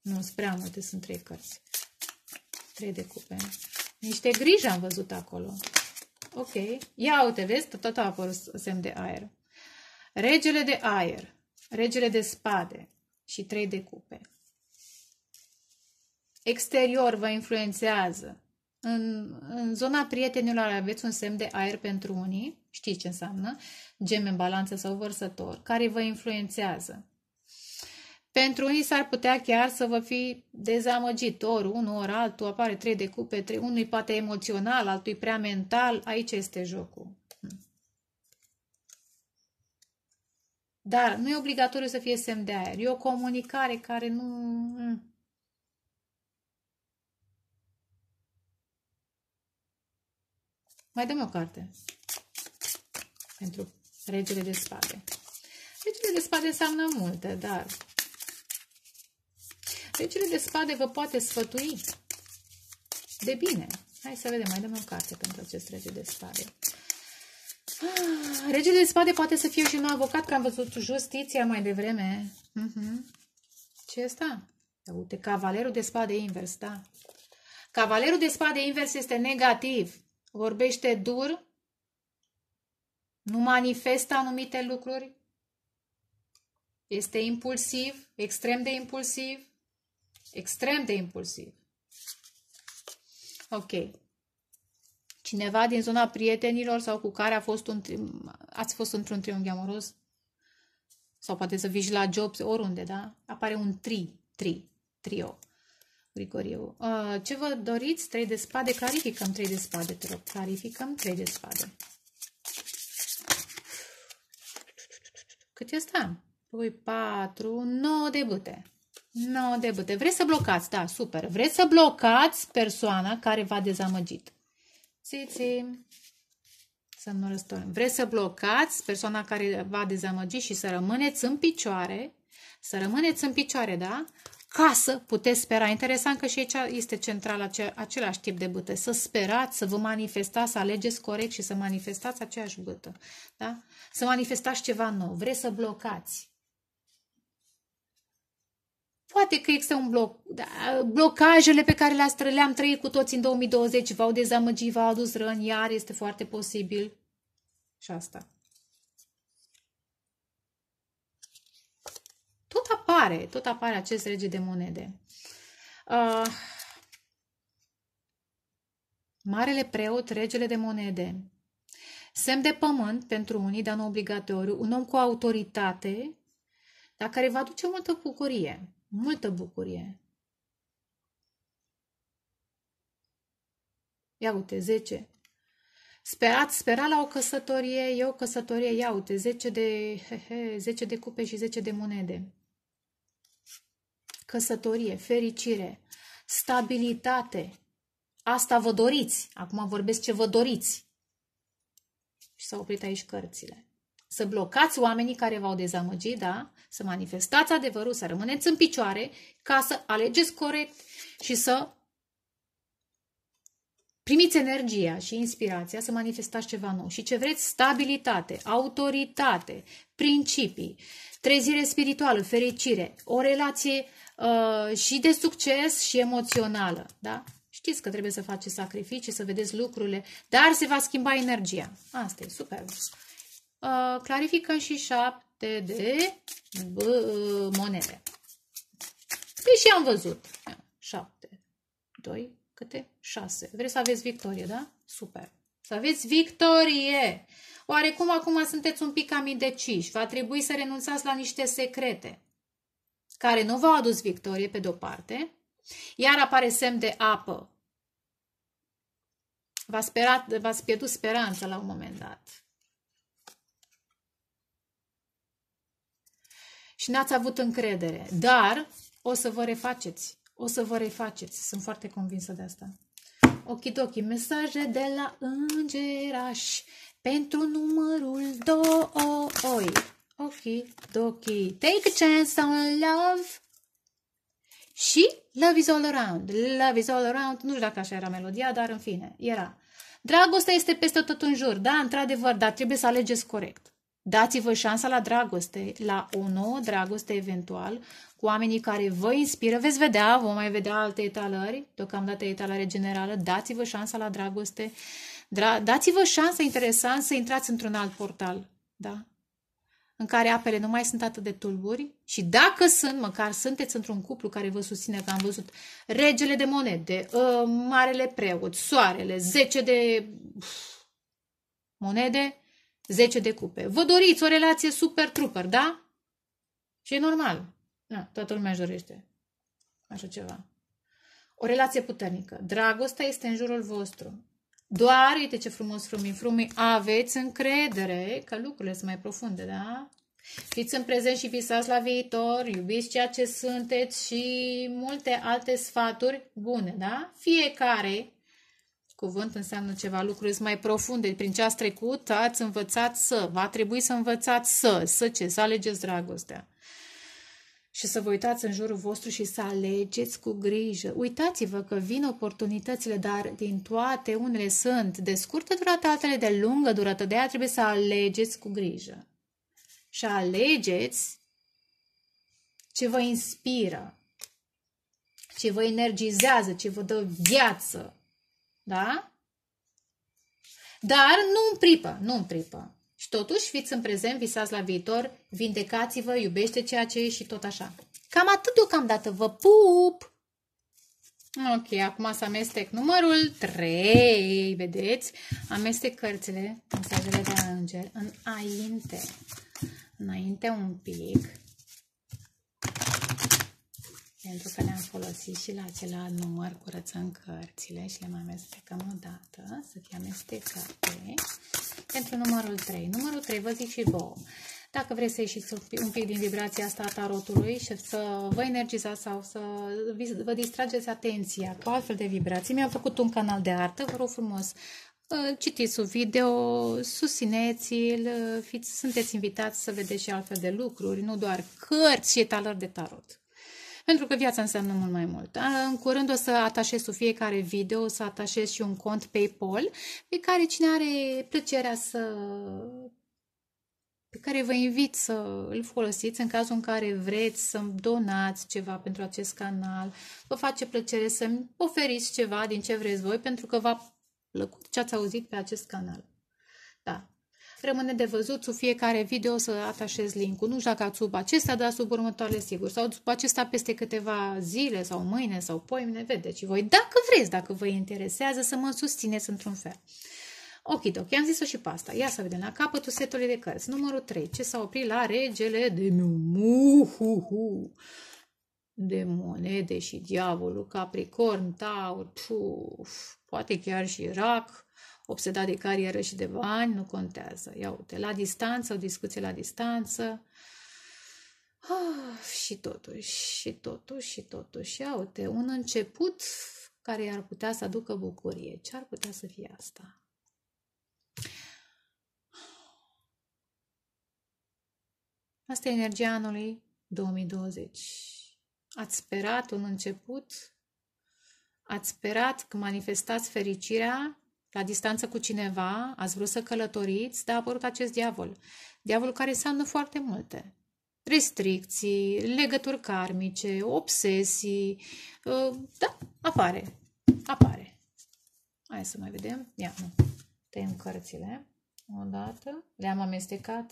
Nu, sunt prea multe, sunt trei cărți. Trei de cupe. Niște griji am văzut acolo. Ok. Ia uite, vezi? Tot, tot a apărut semn de aer. Regele de aer. Regele de spade. Și trei de cupe exterior vă influențează. În, în zona prietenilor aveți un semn de aer pentru unii, știi ce înseamnă, gem în balanță sau vărsător, care vă influențează. Pentru unii s-ar putea chiar să vă fi dezamăgitor, unul ori altul, apare trei de cupe, trei, unui poate emoțional, altui prea mental, aici este jocul. Dar nu e obligatoriu să fie semn de aer. E o comunicare care nu... Mm, Mai dăm o carte. Pentru regele de spade. Regele de spade înseamnă multe, dar... Regele de spade vă poate sfătui de bine. Hai să vedem, mai dăm o carte pentru acest rege de spade. Ah, regele de spade poate să fie și un avocat, că am văzut justiția mai devreme. Uh mhm. -huh. Ce asta? Uite, cavalerul de spade invers, da. Cavalerul de spade invers este negativ vorbește dur, nu manifestă anumite lucruri, este impulsiv, extrem de impulsiv, extrem de impulsiv. Ok. Cineva din zona prietenilor sau cu care a fost un, ați fost într-un triunghi amoros? Sau poate să vii la job, oriunde, da? Apare un tri, tri, trio. Grigoriu. Uh, ce vă doriți? Trei de spade? Clarificăm trei de spade, te rog. Clarificăm trei de spade. Cât e asta? 2, 4, 9 de bute. 9 de bute. Vreți să blocați, da, super. Vreți să blocați persoana care v-a dezamăgit. Țiți, să nu răstornim. Vreți să blocați persoana care v-a dezamăgit și să rămâneți în picioare, să rămâneți în picioare, da? casă puteți spera. Interesant că și aici este central același tip de bătă. Să sperați, să vă manifestați, să alegeți corect și să manifestați aceeași bătă. Da? Să manifestați ceva nou. Vreți să blocați. Poate că există un bloc. Da, blocajele pe care le-am trăit cu toți în 2020 v-au dezamăgit, v-au adus răni, iar este foarte posibil. Și asta. tot apare, tot apare acest rege de monede. Uh, Marele preot, regele de monede. Semn de pământ pentru unii, dar nu obligatoriu, un om cu autoritate, dar care va aduce multă bucurie, multă bucurie. Ia uite, 10. Sperați, spera la o căsătorie, eu căsătorie, ia uite, 10 de, he, he, 10 de cupe și 10 de monede căsătorie, fericire, stabilitate. Asta vă doriți. Acum vorbesc ce vă doriți. Și s-au oprit aici cărțile. Să blocați oamenii care v-au dezamăgit, da? Să manifestați adevărul, să rămâneți în picioare ca să alegeți corect și să Primiți energia și inspirația să manifestați ceva nou și ce vreți, stabilitate, autoritate, principii, trezire spirituală, fericire, o relație uh, și de succes și emoțională. Da? Știți că trebuie să faceți sacrificii, să vedeți lucrurile, dar se va schimba energia. Asta e super. Uh, clarificăm și șapte de b, monede. Deși păi am văzut. Șapte, doi câte? 6. Vreți să aveți victorie, da? Super! Să aveți victorie! Oarecum acum sunteți un pic cam indeciși. Va trebui să renunțați la niște secrete care nu v-au adus victorie pe de-o parte, iar apare semn de apă. V-ați, v-ați pierdut speranța la un moment dat. Și n-ați avut încredere. Dar o să vă refaceți o să vă refaceți. Sunt foarte convinsă de asta. Ochidochi, mesaje de la îngeraș pentru numărul 2. Okidoki, take a chance on love. Și Love is all around, love is all around, nu știu dacă așa era melodia, dar în fine, era. Dragostea este peste tot în jur, da, într-adevăr, dar trebuie să alegeți corect. Dați-vă șansa la dragoste, la o nouă dragoste eventual, cu oamenii care vă inspiră. Veți vedea, vom mai vedea alte etalări, deocamdată etalare generală. Dați-vă șansa la dragoste. Dra- dați-vă șansa interesant să intrați într-un alt portal, da? În care apele nu mai sunt atât de tulburi și dacă sunt, măcar sunteți într-un cuplu care vă susține, că am văzut regele de monede, uh, marele preot, soarele, 10 de monede, 10 de cupe. Vă doriți o relație super trupăr, da? Și e normal. Da, toată lumea își dorește așa ceva. O relație puternică. Dragostea este în jurul vostru. Doar, uite ce frumos frumii, frumii, aveți încredere că lucrurile sunt mai profunde, da? Fiți în prezent și visați la viitor, iubiți ceea ce sunteți și multe alte sfaturi bune, da? Fiecare cuvânt înseamnă ceva lucruri sunt mai profunde. Prin ce ați trecut, ați învățat să, va trebui să învățați să, să ce, să alegeți dragostea și să vă uitați în jurul vostru și să alegeți cu grijă. Uitați-vă că vin oportunitățile, dar din toate unele sunt de scurtă durată, altele de lungă durată, de aia trebuie să alegeți cu grijă. Și alegeți ce vă inspiră, ce vă energizează, ce vă dă viață. Da? Dar nu în pripă, nu în pripă. Și totuși fiți în prezent, visați la viitor, vindecați-vă, iubește ceea ce e și tot așa. Cam atât deocamdată. Vă pup! Ok, acum să amestec numărul 3, vedeți? Amestec cărțile, mesajele de înger, înainte. Înainte un pic pentru că le-am folosit și la acela număr curățăm cărțile și le mai amestecăm o dată să fie amestecate pentru numărul 3. Numărul 3 vă zic și vouă. Dacă vreți să ieșiți un pic din vibrația asta a tarotului și să vă energizați sau să vă distrageți atenția cu altfel de vibrații, mi-am făcut un canal de artă, vă rog frumos, ă, citiți un video, susțineți-l, sunteți invitați să vedeți și altfel de lucruri, nu doar cărți și etalări de tarot pentru că viața înseamnă mult mai mult. În curând o să atașez cu fiecare video, o să atașez și un cont PayPal pe care cine are plăcerea să pe care vă invit să îl folosiți în cazul în care vreți să-mi donați ceva pentru acest canal. Vă face plăcere să-mi oferiți ceva din ce vreți voi pentru că v-a plăcut ce ați auzit pe acest canal. Da, Rămâne de văzut sub fiecare video să atașez linkul. Nu știu dacă sub acesta, dar sub următoarele sigur. Sau sub acesta peste câteva zile sau mâine sau poimne, vedeți voi. Dacă vreți, dacă vă interesează, să mă susțineți într-un fel. Ok, ok, am zis-o și pe asta. Ia să vedem la capătul setului de cărți. Numărul 3. Ce s-a oprit la regele de muhuhu? De monede și diavolul, capricorn, taur, puf, poate chiar și rac obsedat de carieră și de bani, nu contează. Ia uite, la distanță, o discuție la distanță, Ah, și totuși, și totuși, și totuși, ia uite, un început care ar putea să aducă bucurie. Ce ar putea să fie asta? Asta e energia anului 2020. Ați sperat un început, ați sperat că manifestați fericirea la distanță cu cineva, ați vrut să călătoriți, dar a apărut acest diavol. Diavol care înseamnă foarte multe. Restricții, legături karmice, obsesii, uh, da, apare, apare. Hai să mai vedem. Ia, nu. Tăiem cărțile. O dată. Le-am amestecat.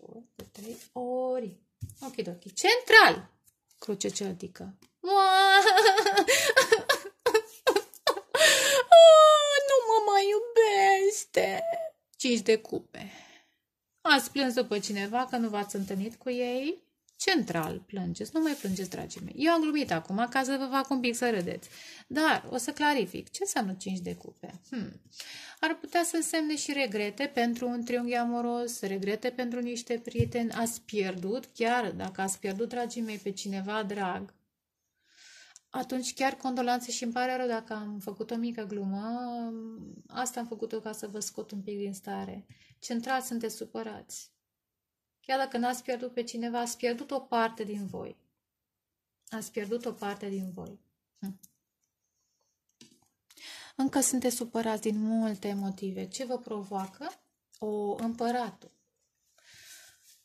două, trei ori. Ok, ok. Central! Cruce celtică. mă iubește. Cinci de cupe. Ați plâns după cineva că nu v-ați întâlnit cu ei? Central, plângeți, nu mai plângeți, dragii mei. Eu am glumit acum ca să vă fac un pic să râdeți. Dar o să clarific. Ce înseamnă cinci de cupe? Hmm. Ar putea să însemne și regrete pentru un triunghi amoros, regrete pentru niște prieteni. Ați pierdut, chiar dacă ați pierdut, dragii mei, pe cineva drag, atunci chiar condolanțe și îmi pare rău dacă am făcut o mică glumă. Asta am făcut-o ca să vă scot un pic din stare. Centrați, sunteți supărați. Chiar dacă n-ați pierdut pe cineva, ați pierdut o parte din voi. Ați pierdut o parte din voi. Hm. Încă sunteți supărați din multe motive. Ce vă provoacă? O împăratul.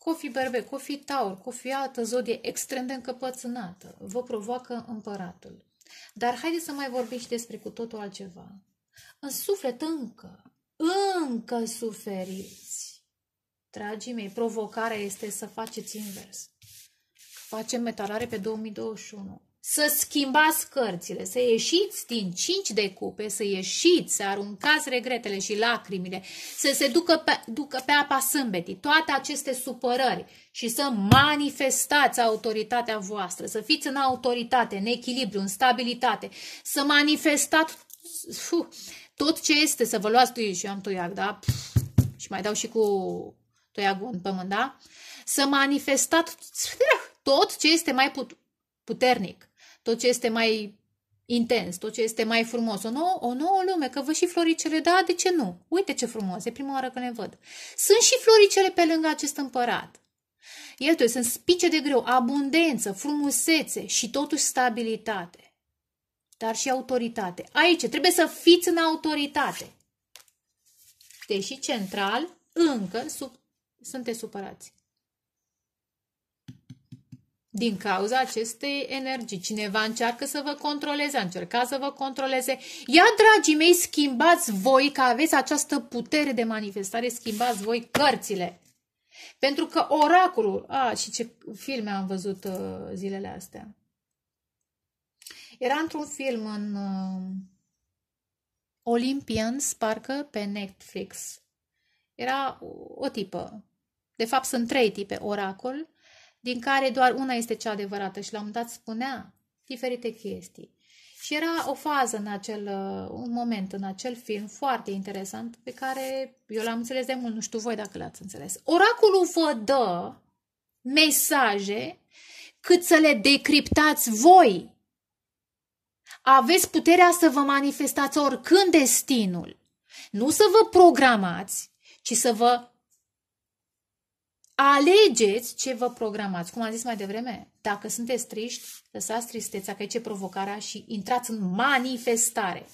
Cofi berbec, cofi taur, cofi altă zodie extrem de încăpățânată, vă provoacă împăratul. Dar haideți să mai vorbim și despre cu totul altceva. În suflet încă, încă suferiți. Dragii mei, provocarea este să faceți invers. Facem metalare pe 2021 să schimbați cărțile, să ieșiți din cinci de cupe, să ieșiți, să aruncați regretele și lacrimile, să se ducă pe, ducă pe apa sâmbetii, toate aceste supărări și să manifestați autoritatea voastră, să fiți în autoritate, în echilibru, în stabilitate, să manifestați fuh, tot ce este, să vă luați tu și eu am toiac, da? Pff, și mai dau și cu tuiagul în pământ, da? Să manifestați tot ce este mai put puternic tot ce este mai intens, tot ce este mai frumos, o nouă, o nouă lume, că văd și floricele, da, de ce nu? Uite ce frumos, e prima oară că ne văd. Sunt și floricele pe lângă acest împărat. Iată, sunt spice de greu, abundență, frumusețe și totuși stabilitate, dar și autoritate. Aici trebuie să fiți în autoritate. Deși central, încă sub, sunteți supărați din cauza acestei energii. Cineva încearcă să vă controleze, a încercat să vă controleze. Ia, dragii mei, schimbați voi că aveți această putere de manifestare, schimbați voi cărțile. Pentru că oracolul, a, și ce filme am văzut uh, zilele astea. Era într-un film în uh, Olympians, parcă, pe Netflix. Era o, o tipă. De fapt, sunt trei tipe. Oracol, din care doar una este cea adevărată și la un moment dat spunea diferite chestii. Și era o fază în acel, uh, un moment în acel film foarte interesant pe care eu l-am înțeles de mult, nu știu voi dacă l-ați înțeles. Oracolul vă dă mesaje cât să le decriptați voi. Aveți puterea să vă manifestați oricând destinul. Nu să vă programați, ci să vă Alegeți ce vă programați. Cum am zis mai devreme, dacă sunteți triști, lăsați tristețea, că aici ce provocarea și intrați în manifestare.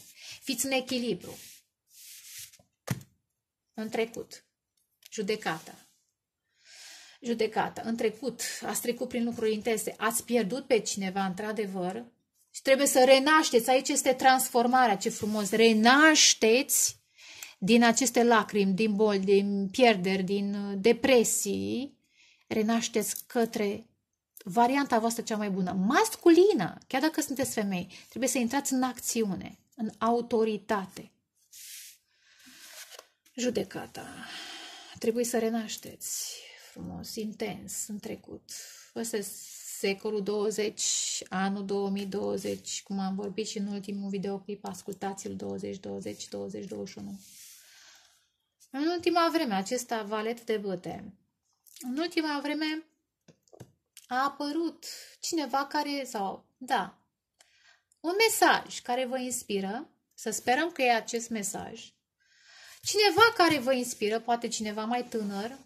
Fiți în echilibru. În trecut. Judecata. Judecata. În trecut. Ați trecut prin lucruri intense. Ați pierdut pe cineva, într-adevăr. Și trebuie să renașteți. Aici este transformarea. Ce frumos. Renașteți din aceste lacrimi, din boli, din pierderi, din uh, depresii, renașteți către varianta voastră cea mai bună, masculină, chiar dacă sunteți femei, trebuie să intrați în acțiune, în autoritate. Judecata. Trebuie să renașteți frumos, intens, în trecut. Ăsta secolul 20, anul 2020, cum am vorbit și în ultimul videoclip, ascultați-l 2020-2021. În ultima vreme, acesta valet de băte, în ultima vreme a apărut cineva care, sau, da, un mesaj care vă inspiră, să sperăm că e acest mesaj, cineva care vă inspiră, poate cineva mai tânăr,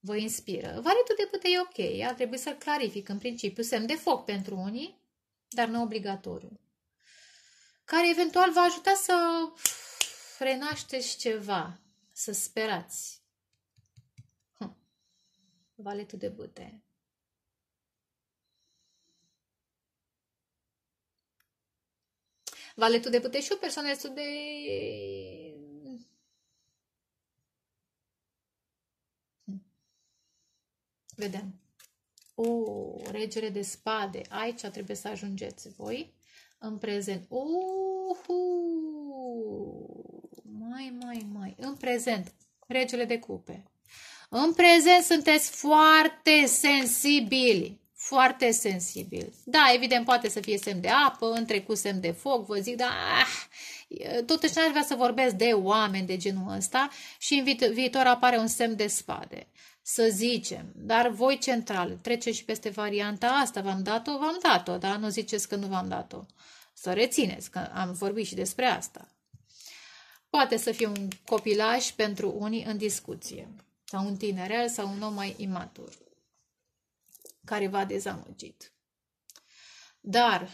vă inspiră. Valetul de băte e ok, ar trebui să-l clarific în principiu, semn de foc pentru unii, dar nu obligatoriu, care eventual va ajuta să frenașteți ceva, să sperați. Hm. Valetul de bute. Valetul de bute și o persoană este de hm. Vedem. O, regere de spade. Aici trebuie să ajungeți voi în prezent. Uhu! mai, mai, mai, în prezent, regele de cupe. În prezent sunteți foarte sensibili, foarte sensibili. Da, evident, poate să fie semn de apă, în trecut semn de foc, vă zic, dar ah, totuși n-aș vrea să vorbesc de oameni de genul ăsta și în viitor apare un semn de spade să zicem, dar voi central, treceți și peste varianta asta, v-am dat-o, v-am dat-o, dar nu ziceți că nu v-am dat-o. Să rețineți că am vorbit și despre asta. Poate să fie un copilaj pentru unii în discuție, sau un tinerel sau un om mai imatur, care va dezamăgit. Dar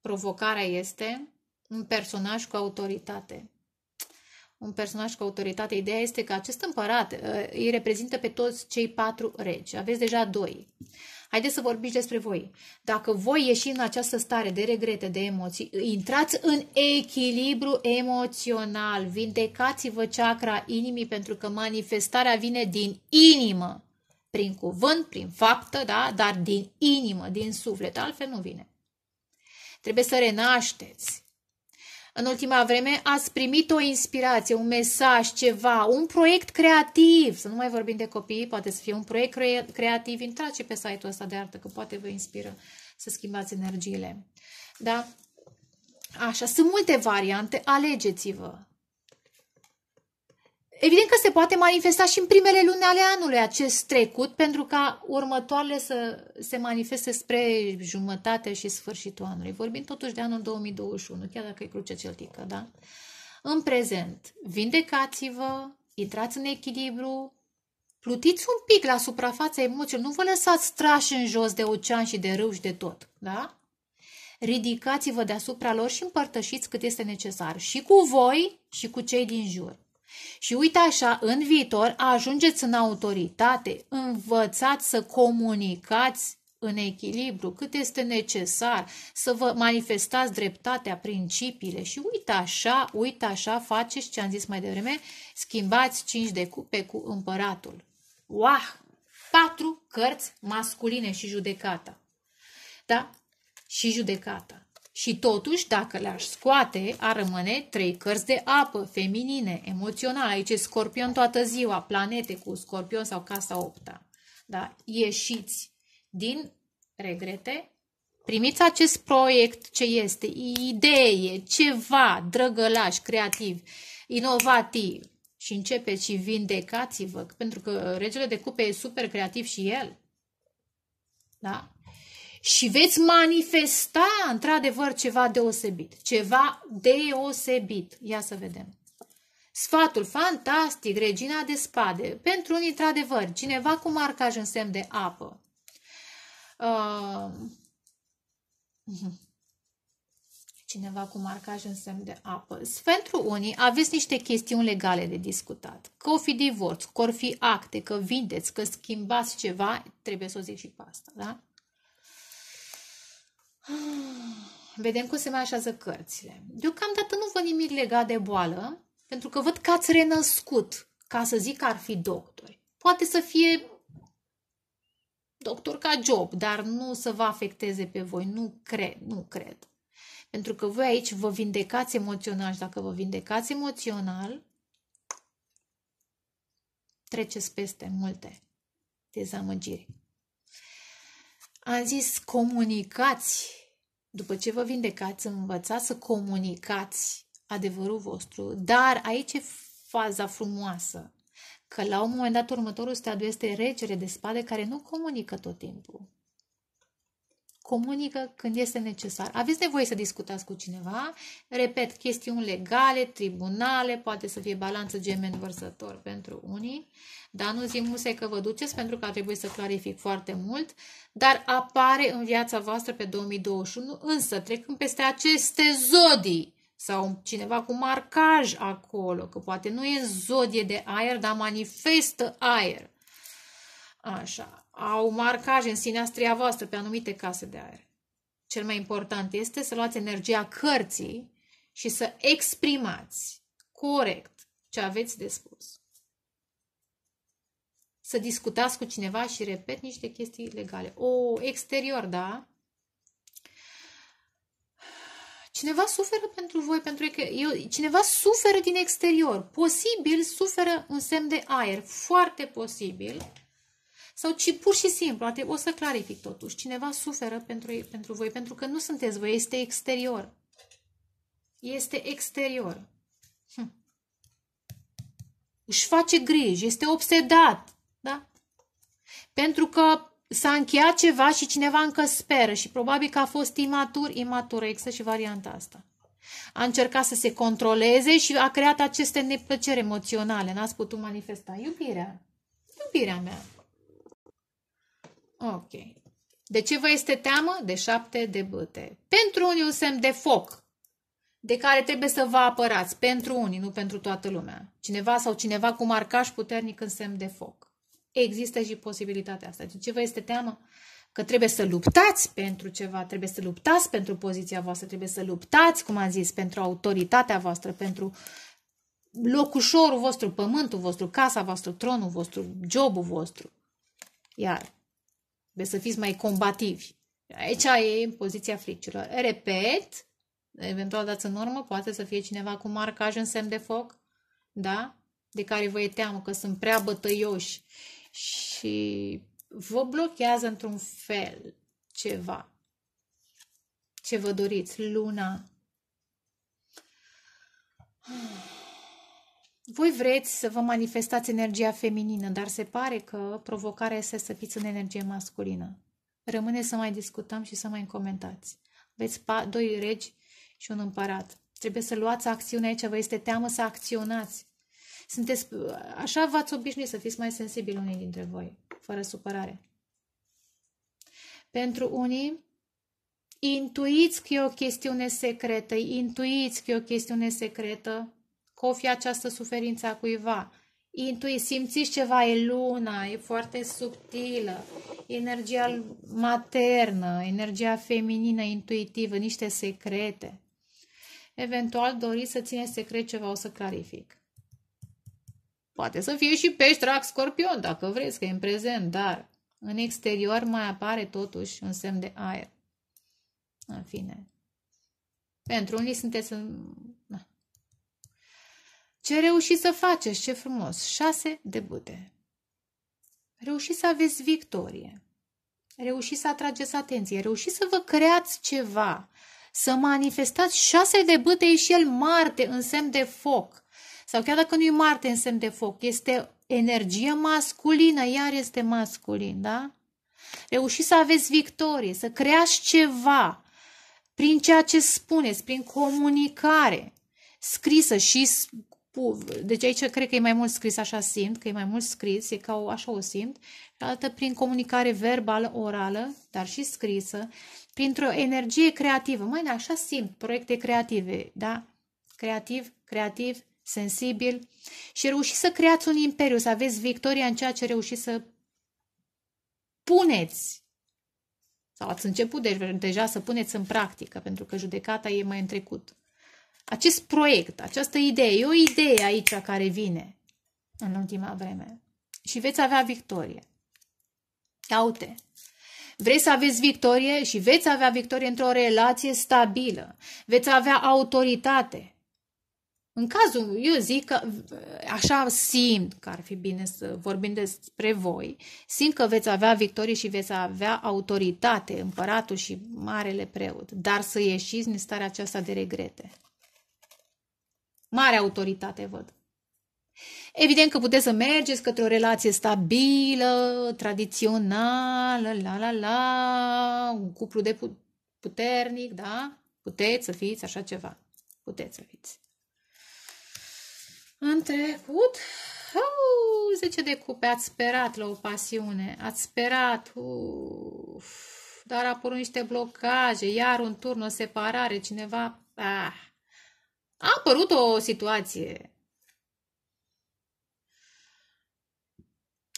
provocarea este un personaj cu autoritate. Un personaj cu autoritate. Ideea este că acest împărat uh, îi reprezintă pe toți cei patru regi. Aveți deja doi. Haideți să vorbiți despre voi. Dacă voi ieși în această stare de regrete, de emoții, intrați în echilibru emoțional, vindecați-vă chakra inimii pentru că manifestarea vine din inimă, prin cuvânt, prin faptă, da? dar din inimă, din suflet, altfel nu vine. Trebuie să renașteți în ultima vreme ați primit o inspirație, un mesaj, ceva, un proiect creativ, să nu mai vorbim de copii, poate să fie un proiect creativ, intrați și pe site-ul ăsta de artă, că poate vă inspiră să schimbați energiile. Da? Așa, sunt multe variante, alegeți-vă. Evident că se poate manifesta și în primele luni ale anului acest trecut, pentru ca următoarele să se manifeste spre jumătate și sfârșitul anului. Vorbim totuși de anul 2021, chiar dacă e cruce celtică, da? În prezent, vindecați-vă, intrați în echilibru, plutiți un pic la suprafața emoțiilor, nu vă lăsați trași în jos de ocean și de râu și de tot, da? Ridicați-vă deasupra lor și împărtășiți cât este necesar și cu voi și cu cei din jur. Și uite așa, în viitor ajungeți în autoritate, învățați să comunicați în echilibru, cât este necesar să vă manifestați dreptatea, principiile și uite așa, uite așa faceți ce am zis mai devreme, schimbați 5 de cupe cu împăratul. Uah! Patru cărți masculine și judecata. Da? Și judecata. Și totuși, dacă le-aș scoate, ar rămâne trei cărți de apă, feminine, emoțional. Aici e scorpion toată ziua, planete cu scorpion sau casa opta. Da? Ieșiți din regrete, primiți acest proiect ce este, idee, ceva drăgălaș, creativ, inovativ și începeți și vindecați-vă, pentru că regele de cupe e super creativ și el. Da? și veți manifesta într-adevăr ceva deosebit. Ceva deosebit. Ia să vedem. Sfatul fantastic, regina de spade. Pentru unii, într-adevăr, cineva cu marcaj în semn de apă. Uh, cineva cu marcaj în semn de apă. Pentru unii aveți niște chestiuni legale de discutat. Că o fi divorț, că o fi acte, că vindeți, că schimbați ceva, trebuie să o zic și pe asta, da? Vedem cum se mai așează cărțile. Deocamdată nu văd nimic legat de boală, pentru că văd că ați renăscut, ca să zic că ar fi doctori. Poate să fie doctor ca job, dar nu să vă afecteze pe voi. Nu cred, nu cred. Pentru că voi aici vă vindecați emoțional și dacă vă vindecați emoțional, treceți peste multe dezamăgiri. Am zis, comunicați. După ce vă vindecați, învățați să comunicați adevărul vostru. Dar aici e faza frumoasă. Că la un moment dat următorul stadiu este regele de spade care nu comunică tot timpul comunică când este necesar. Aveți nevoie să discutați cu cineva, repet, chestiuni legale, tribunale, poate să fie balanță gemen vărsător pentru unii, dar nu zi muse că vă duceți pentru că ar trebui să clarific foarte mult, dar apare în viața voastră pe 2021, însă trecând peste aceste zodii, sau cineva cu marcaj acolo, că poate nu e zodie de aer, dar manifestă aer. Așa, au marcaje în sinea stria voastră pe anumite case de aer. Cel mai important este să luați energia cărții și să exprimați corect ce aveți de spus. Să discutați cu cineva și repet niște chestii legale. O, exterior, da? Cineva suferă pentru voi, pentru că eu, cineva suferă din exterior. Posibil suferă un semn de aer, foarte posibil sau ci pur și simplu, o să clarific totuși, cineva suferă pentru, pentru voi, pentru că nu sunteți voi, este exterior. Este exterior. Hm. Își face griji, este obsedat. Da? Pentru că s-a încheiat ceva și cineva încă speră și probabil că a fost imatur, imatură, există și varianta asta. A încercat să se controleze și a creat aceste neplăceri emoționale. N-ați putut manifesta iubirea. Iubirea mea. Ok. De ce vă este teamă? De șapte de băte. Pentru unii un semn de foc de care trebuie să vă apărați. Pentru unii, nu pentru toată lumea. Cineva sau cineva cu marcaș puternic în semn de foc. Există și posibilitatea asta. De ce vă este teamă? Că trebuie să luptați pentru ceva, trebuie să luptați pentru poziția voastră, trebuie să luptați, cum am zis, pentru autoritatea voastră, pentru locușorul vostru, pământul vostru, casa voastră, tronul vostru, jobul vostru. Iar Trebuie să fiți mai combativi. Aici e poziția fricilor. Repet, eventual dați în urmă, poate să fie cineva cu marcaj în semn de foc, da? de care vă e teamă că sunt prea bătăioși și vă blochează într-un fel ceva ce vă doriți. Luna. Voi vreți să vă manifestați energia feminină, dar se pare că provocarea este să fiți în energie masculină. Rămâne să mai discutăm și să mai comentați. Aveți doi regi și un împărat. Trebuie să luați acțiune aici, vă este teamă să acționați. Sunteți, așa v-ați obișnuit să fiți mai sensibili unii dintre voi, fără supărare. Pentru unii, intuiți că e o chestiune secretă, intuiți că e o chestiune secretă, hofi această suferință a cuiva. Intui, simțiți ceva, e luna, e foarte subtilă, energia maternă, energia feminină, intuitivă, niște secrete. Eventual doriți să țineți secret ceva, o să clarific. Poate să fie și pești, rac, scorpion, dacă vreți, că e în prezent, dar în exterior mai apare totuși un semn de aer. În fine. Pentru unii sunteți în... Ce reușit să faceți, ce frumos! Șase debute. Reușiți să aveți victorie. Reușiți să atrageți atenție. Reușiți să vă creați ceva. Să manifestați șase debute și el Marte în semn de foc. Sau chiar dacă nu e Marte în semn de foc, este energie masculină, iar este masculin, da? Reușiți să aveți victorie, să creați ceva prin ceea ce spuneți, prin comunicare scrisă și deci aici cred că e mai mult scris, așa simt, că e mai mult scris, e ca o, așa o simt. Altă prin comunicare verbală, orală, dar și scrisă, printr-o energie creativă. Mai așa simt proiecte creative, da? Creativ, creativ, sensibil și reușiți să creați un imperiu, să aveți victoria în ceea ce reușiți să puneți sau ați început deja să puneți în practică, pentru că judecata e mai în trecut acest proiect, această idee. E o idee aici care vine în ultima vreme și veți avea victorie. Aute, Vreți să aveți victorie și veți avea victorie într-o relație stabilă. Veți avea autoritate. În cazul, eu zic că așa simt că ar fi bine să vorbim despre voi, simt că veți avea victorie și veți avea autoritate, împăratul și marele preot, dar să ieșiți din starea aceasta de regrete. Mare autoritate văd. Evident că puteți să mergeți către o relație stabilă, tradițională, la la la, un cuplu de puternic, da? Puteți să fiți așa ceva. Puteți să fiți. În trecut, au, 10 de cupe, ați sperat la o pasiune, ați sperat, uf, dar apărut niște blocaje, iar un turn, o separare, cineva, ah, a apărut o situație.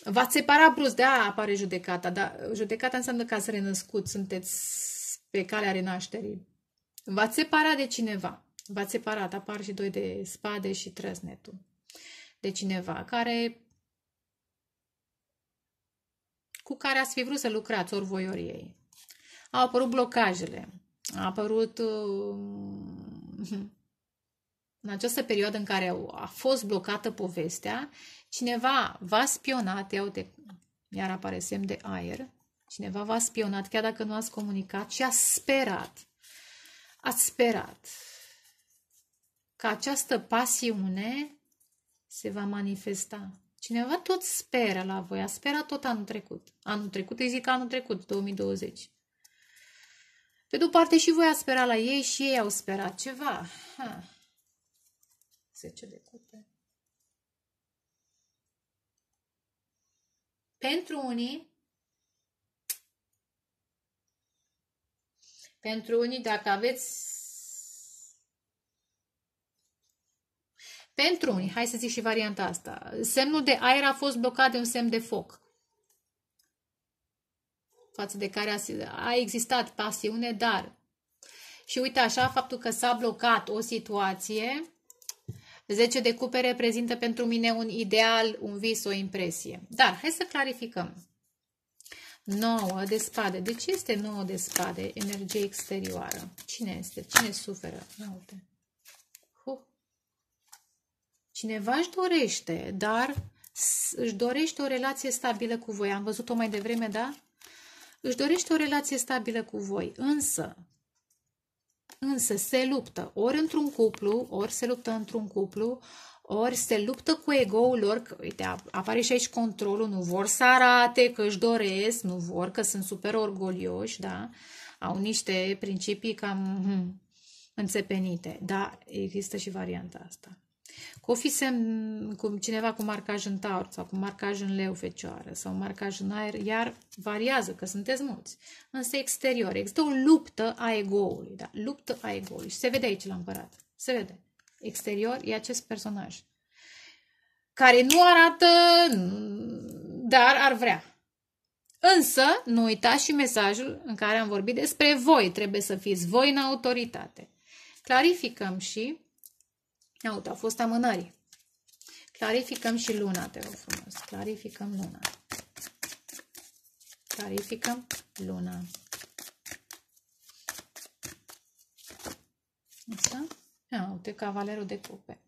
V-ați separat brusc, da, apare judecata, dar judecata înseamnă că ați renăscut, sunteți pe calea renașterii. V-ați separat de cineva. V-ați separat, apar și doi de spade și trăsnetul. De cineva care cu care ați fi vrut să lucrați, ori voi, ori ei. Au apărut blocajele, a apărut uh, în această perioadă în care a fost blocată povestea, cineva v-a spionat, iau de, iar apare semn de aer, cineva v-a spionat, chiar dacă nu ați comunicat, și a sperat, a sperat că această pasiune se va manifesta. Cineva tot speră la voi, a sperat tot anul trecut. Anul trecut, îi zic anul trecut, 2020. Pe de o parte și voi a spera la ei și ei au sperat ceva. Ha. 10 de cupe. Pentru unii, pentru unii, dacă aveți Pentru unii, hai să zic și varianta asta. Semnul de aer a fost blocat de un semn de foc, față de care a, existat pasiune, dar. Și uite așa, faptul că s-a blocat o situație 10 de cupe reprezintă pentru mine un ideal, un vis, o impresie. Dar hai să clarificăm. 9 de spade. De ce este 9 de spade? Energie exterioară. Cine este? Cine suferă? uite. Cineva își dorește, dar își dorește o relație stabilă cu voi. Am văzut-o mai devreme, da? Își dorește o relație stabilă cu voi, însă însă se luptă ori într-un cuplu, ori se luptă într-un cuplu, ori se luptă cu ego-ul lor, că, uite, apare și aici controlul, nu vor să arate că își doresc, nu vor, că sunt super orgolioși, da? Au niște principii cam hmm, înțepenite, da? Există și varianta asta. Că o fi semn, cu cineva cu marcaj în taur sau cu marcaj în leu fecioară sau marcaj în aer, iar variază, că sunteți mulți. Însă exterior, există o luptă a egoului, da? luptă a egoului. Și se vede aici la împărat, se vede. Exterior e acest personaj care nu arată, dar ar vrea. Însă, nu uitați și mesajul în care am vorbit despre voi. Trebuie să fiți voi în autoritate. Clarificăm și Ia uite, au fost amânări. Clarificăm și luna, te rog frumos. Clarificăm luna. Clarificăm luna. Asta? Ia uite, cavalerul de cupe.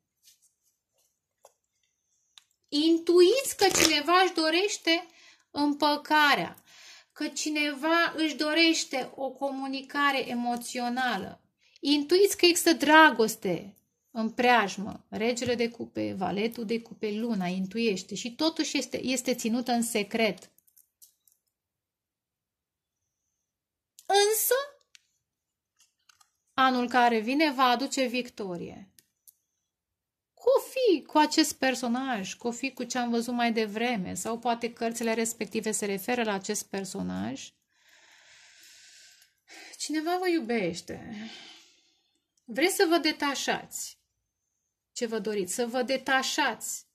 Intuiți că cineva își dorește împăcarea, că cineva își dorește o comunicare emoțională. Intuiți că există dragoste, în preajmă, regele de cupe, valetul de cupe, luna, intuiește și totuși este, este ținută în secret. Însă, anul care vine va aduce victorie. Cu fi cu acest personaj, cu fi cu ce am văzut mai devreme, sau poate cărțile respective se referă la acest personaj. Cineva vă iubește. Vreți să vă detașați ce vă doriți, să vă detașați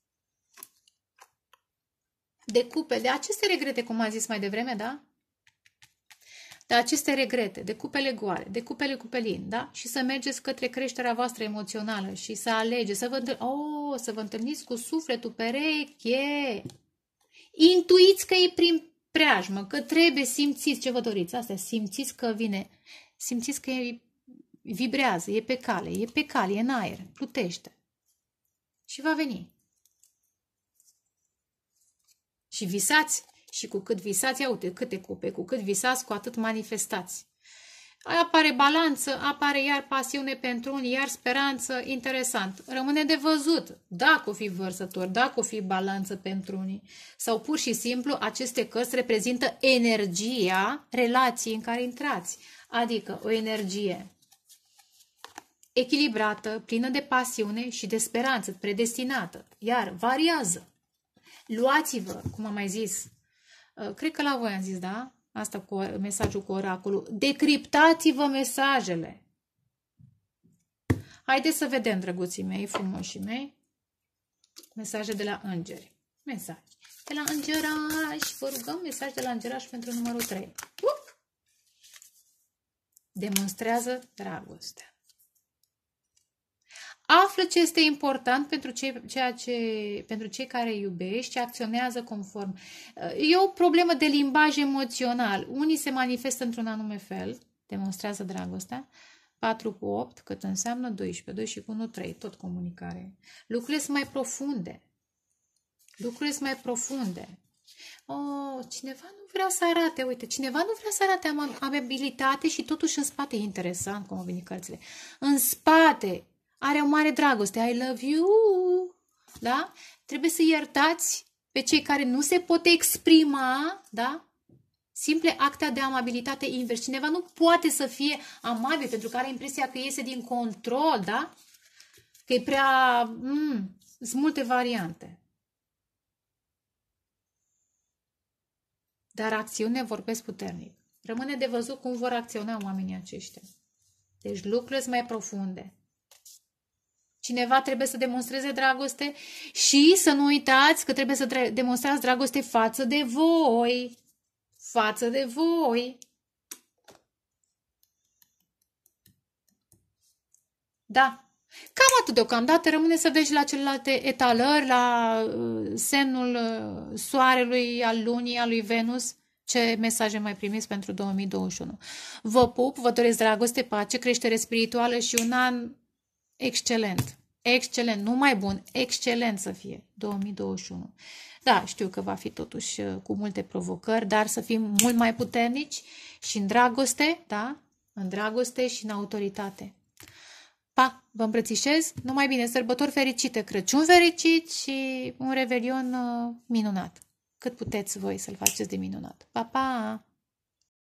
de cupe, de aceste regrete, cum am zis mai devreme, da? De aceste regrete, de cupele goale, de cupele cu pelin, da? Și să mergeți către creșterea voastră emoțională și să alegeți, să vă, întâl- oh, să vă întâlniți cu sufletul pereche. Intuiți că e prin preajmă, că trebuie simțiți ce vă doriți. Asta, simțiți că vine, simțiți că e, vibrează, e pe cale, e pe cale, e în aer, plutește și va veni. Și visați și cu cât visați, ia uite câte cupe, cu cât visați, cu atât manifestați. Apare balanță, apare iar pasiune pentru unii, iar speranță, interesant. Rămâne de văzut dacă o fi vărsător, dacă o fi balanță pentru unii. Sau pur și simplu aceste cărți reprezintă energia relației în care intrați, adică o energie echilibrată, plină de pasiune și de speranță, predestinată, iar variază. Luați-vă, cum am mai zis, uh, cred că la voi am zis, da? Asta cu mesajul cu oracolul. Decriptați-vă mesajele. Haideți să vedem, drăguții mei, frumoșii mei, mesaje de la îngeri. Mesaj. De la îngeraș. Vă rugăm mesaj de la îngeraș pentru numărul 3. Demonstrează dragostea. Află ce este important pentru cei, ceea ce, pentru cei care iubești acționează conform. E o problemă de limbaj emoțional. Unii se manifestă într-un anume fel, demonstrează dragostea, 4 cu 8, cât înseamnă 12, 2 și cu 1, 3, tot comunicare. Lucrurile sunt mai profunde. Lucrurile sunt mai profunde. Oh, cineva nu vrea să arate, uite, cineva nu vrea să arate am, am abilitate și totuși în spate e interesant cum au venit cărțile. În spate are o mare dragoste. I love you. Da? Trebuie să iertați pe cei care nu se pot exprima, da? Simple acte de amabilitate invers. Cineva nu poate să fie amabil pentru că are impresia că iese din control, da? Că e prea... Mm, sunt multe variante. Dar acțiune vorbesc puternic. Rămâne de văzut cum vor acționa oamenii aceștia. Deci lucrurile mai profunde. Cineva trebuie să demonstreze dragoste și să nu uitați că trebuie să demonstrați dragoste față de voi. Față de voi. Da. Cam atât deocamdată. Rămâne să vezi la celelalte etalări, la uh, semnul uh, soarelui, al lunii, al lui Venus ce mesaje mai primiți pentru 2021. Vă pup, vă doresc dragoste, pace, creștere spirituală și un an Excelent. Excelent. Nu mai bun. Excelent să fie. 2021. Da, știu că va fi totuși uh, cu multe provocări, dar să fim mult mai puternici și în dragoste, da? În dragoste și în autoritate. Pa! Vă îmbrățișez. Numai bine. Sărbători fericite. Crăciun fericit și un revelion uh, minunat. Cât puteți voi să-l faceți de minunat. Pa, pa!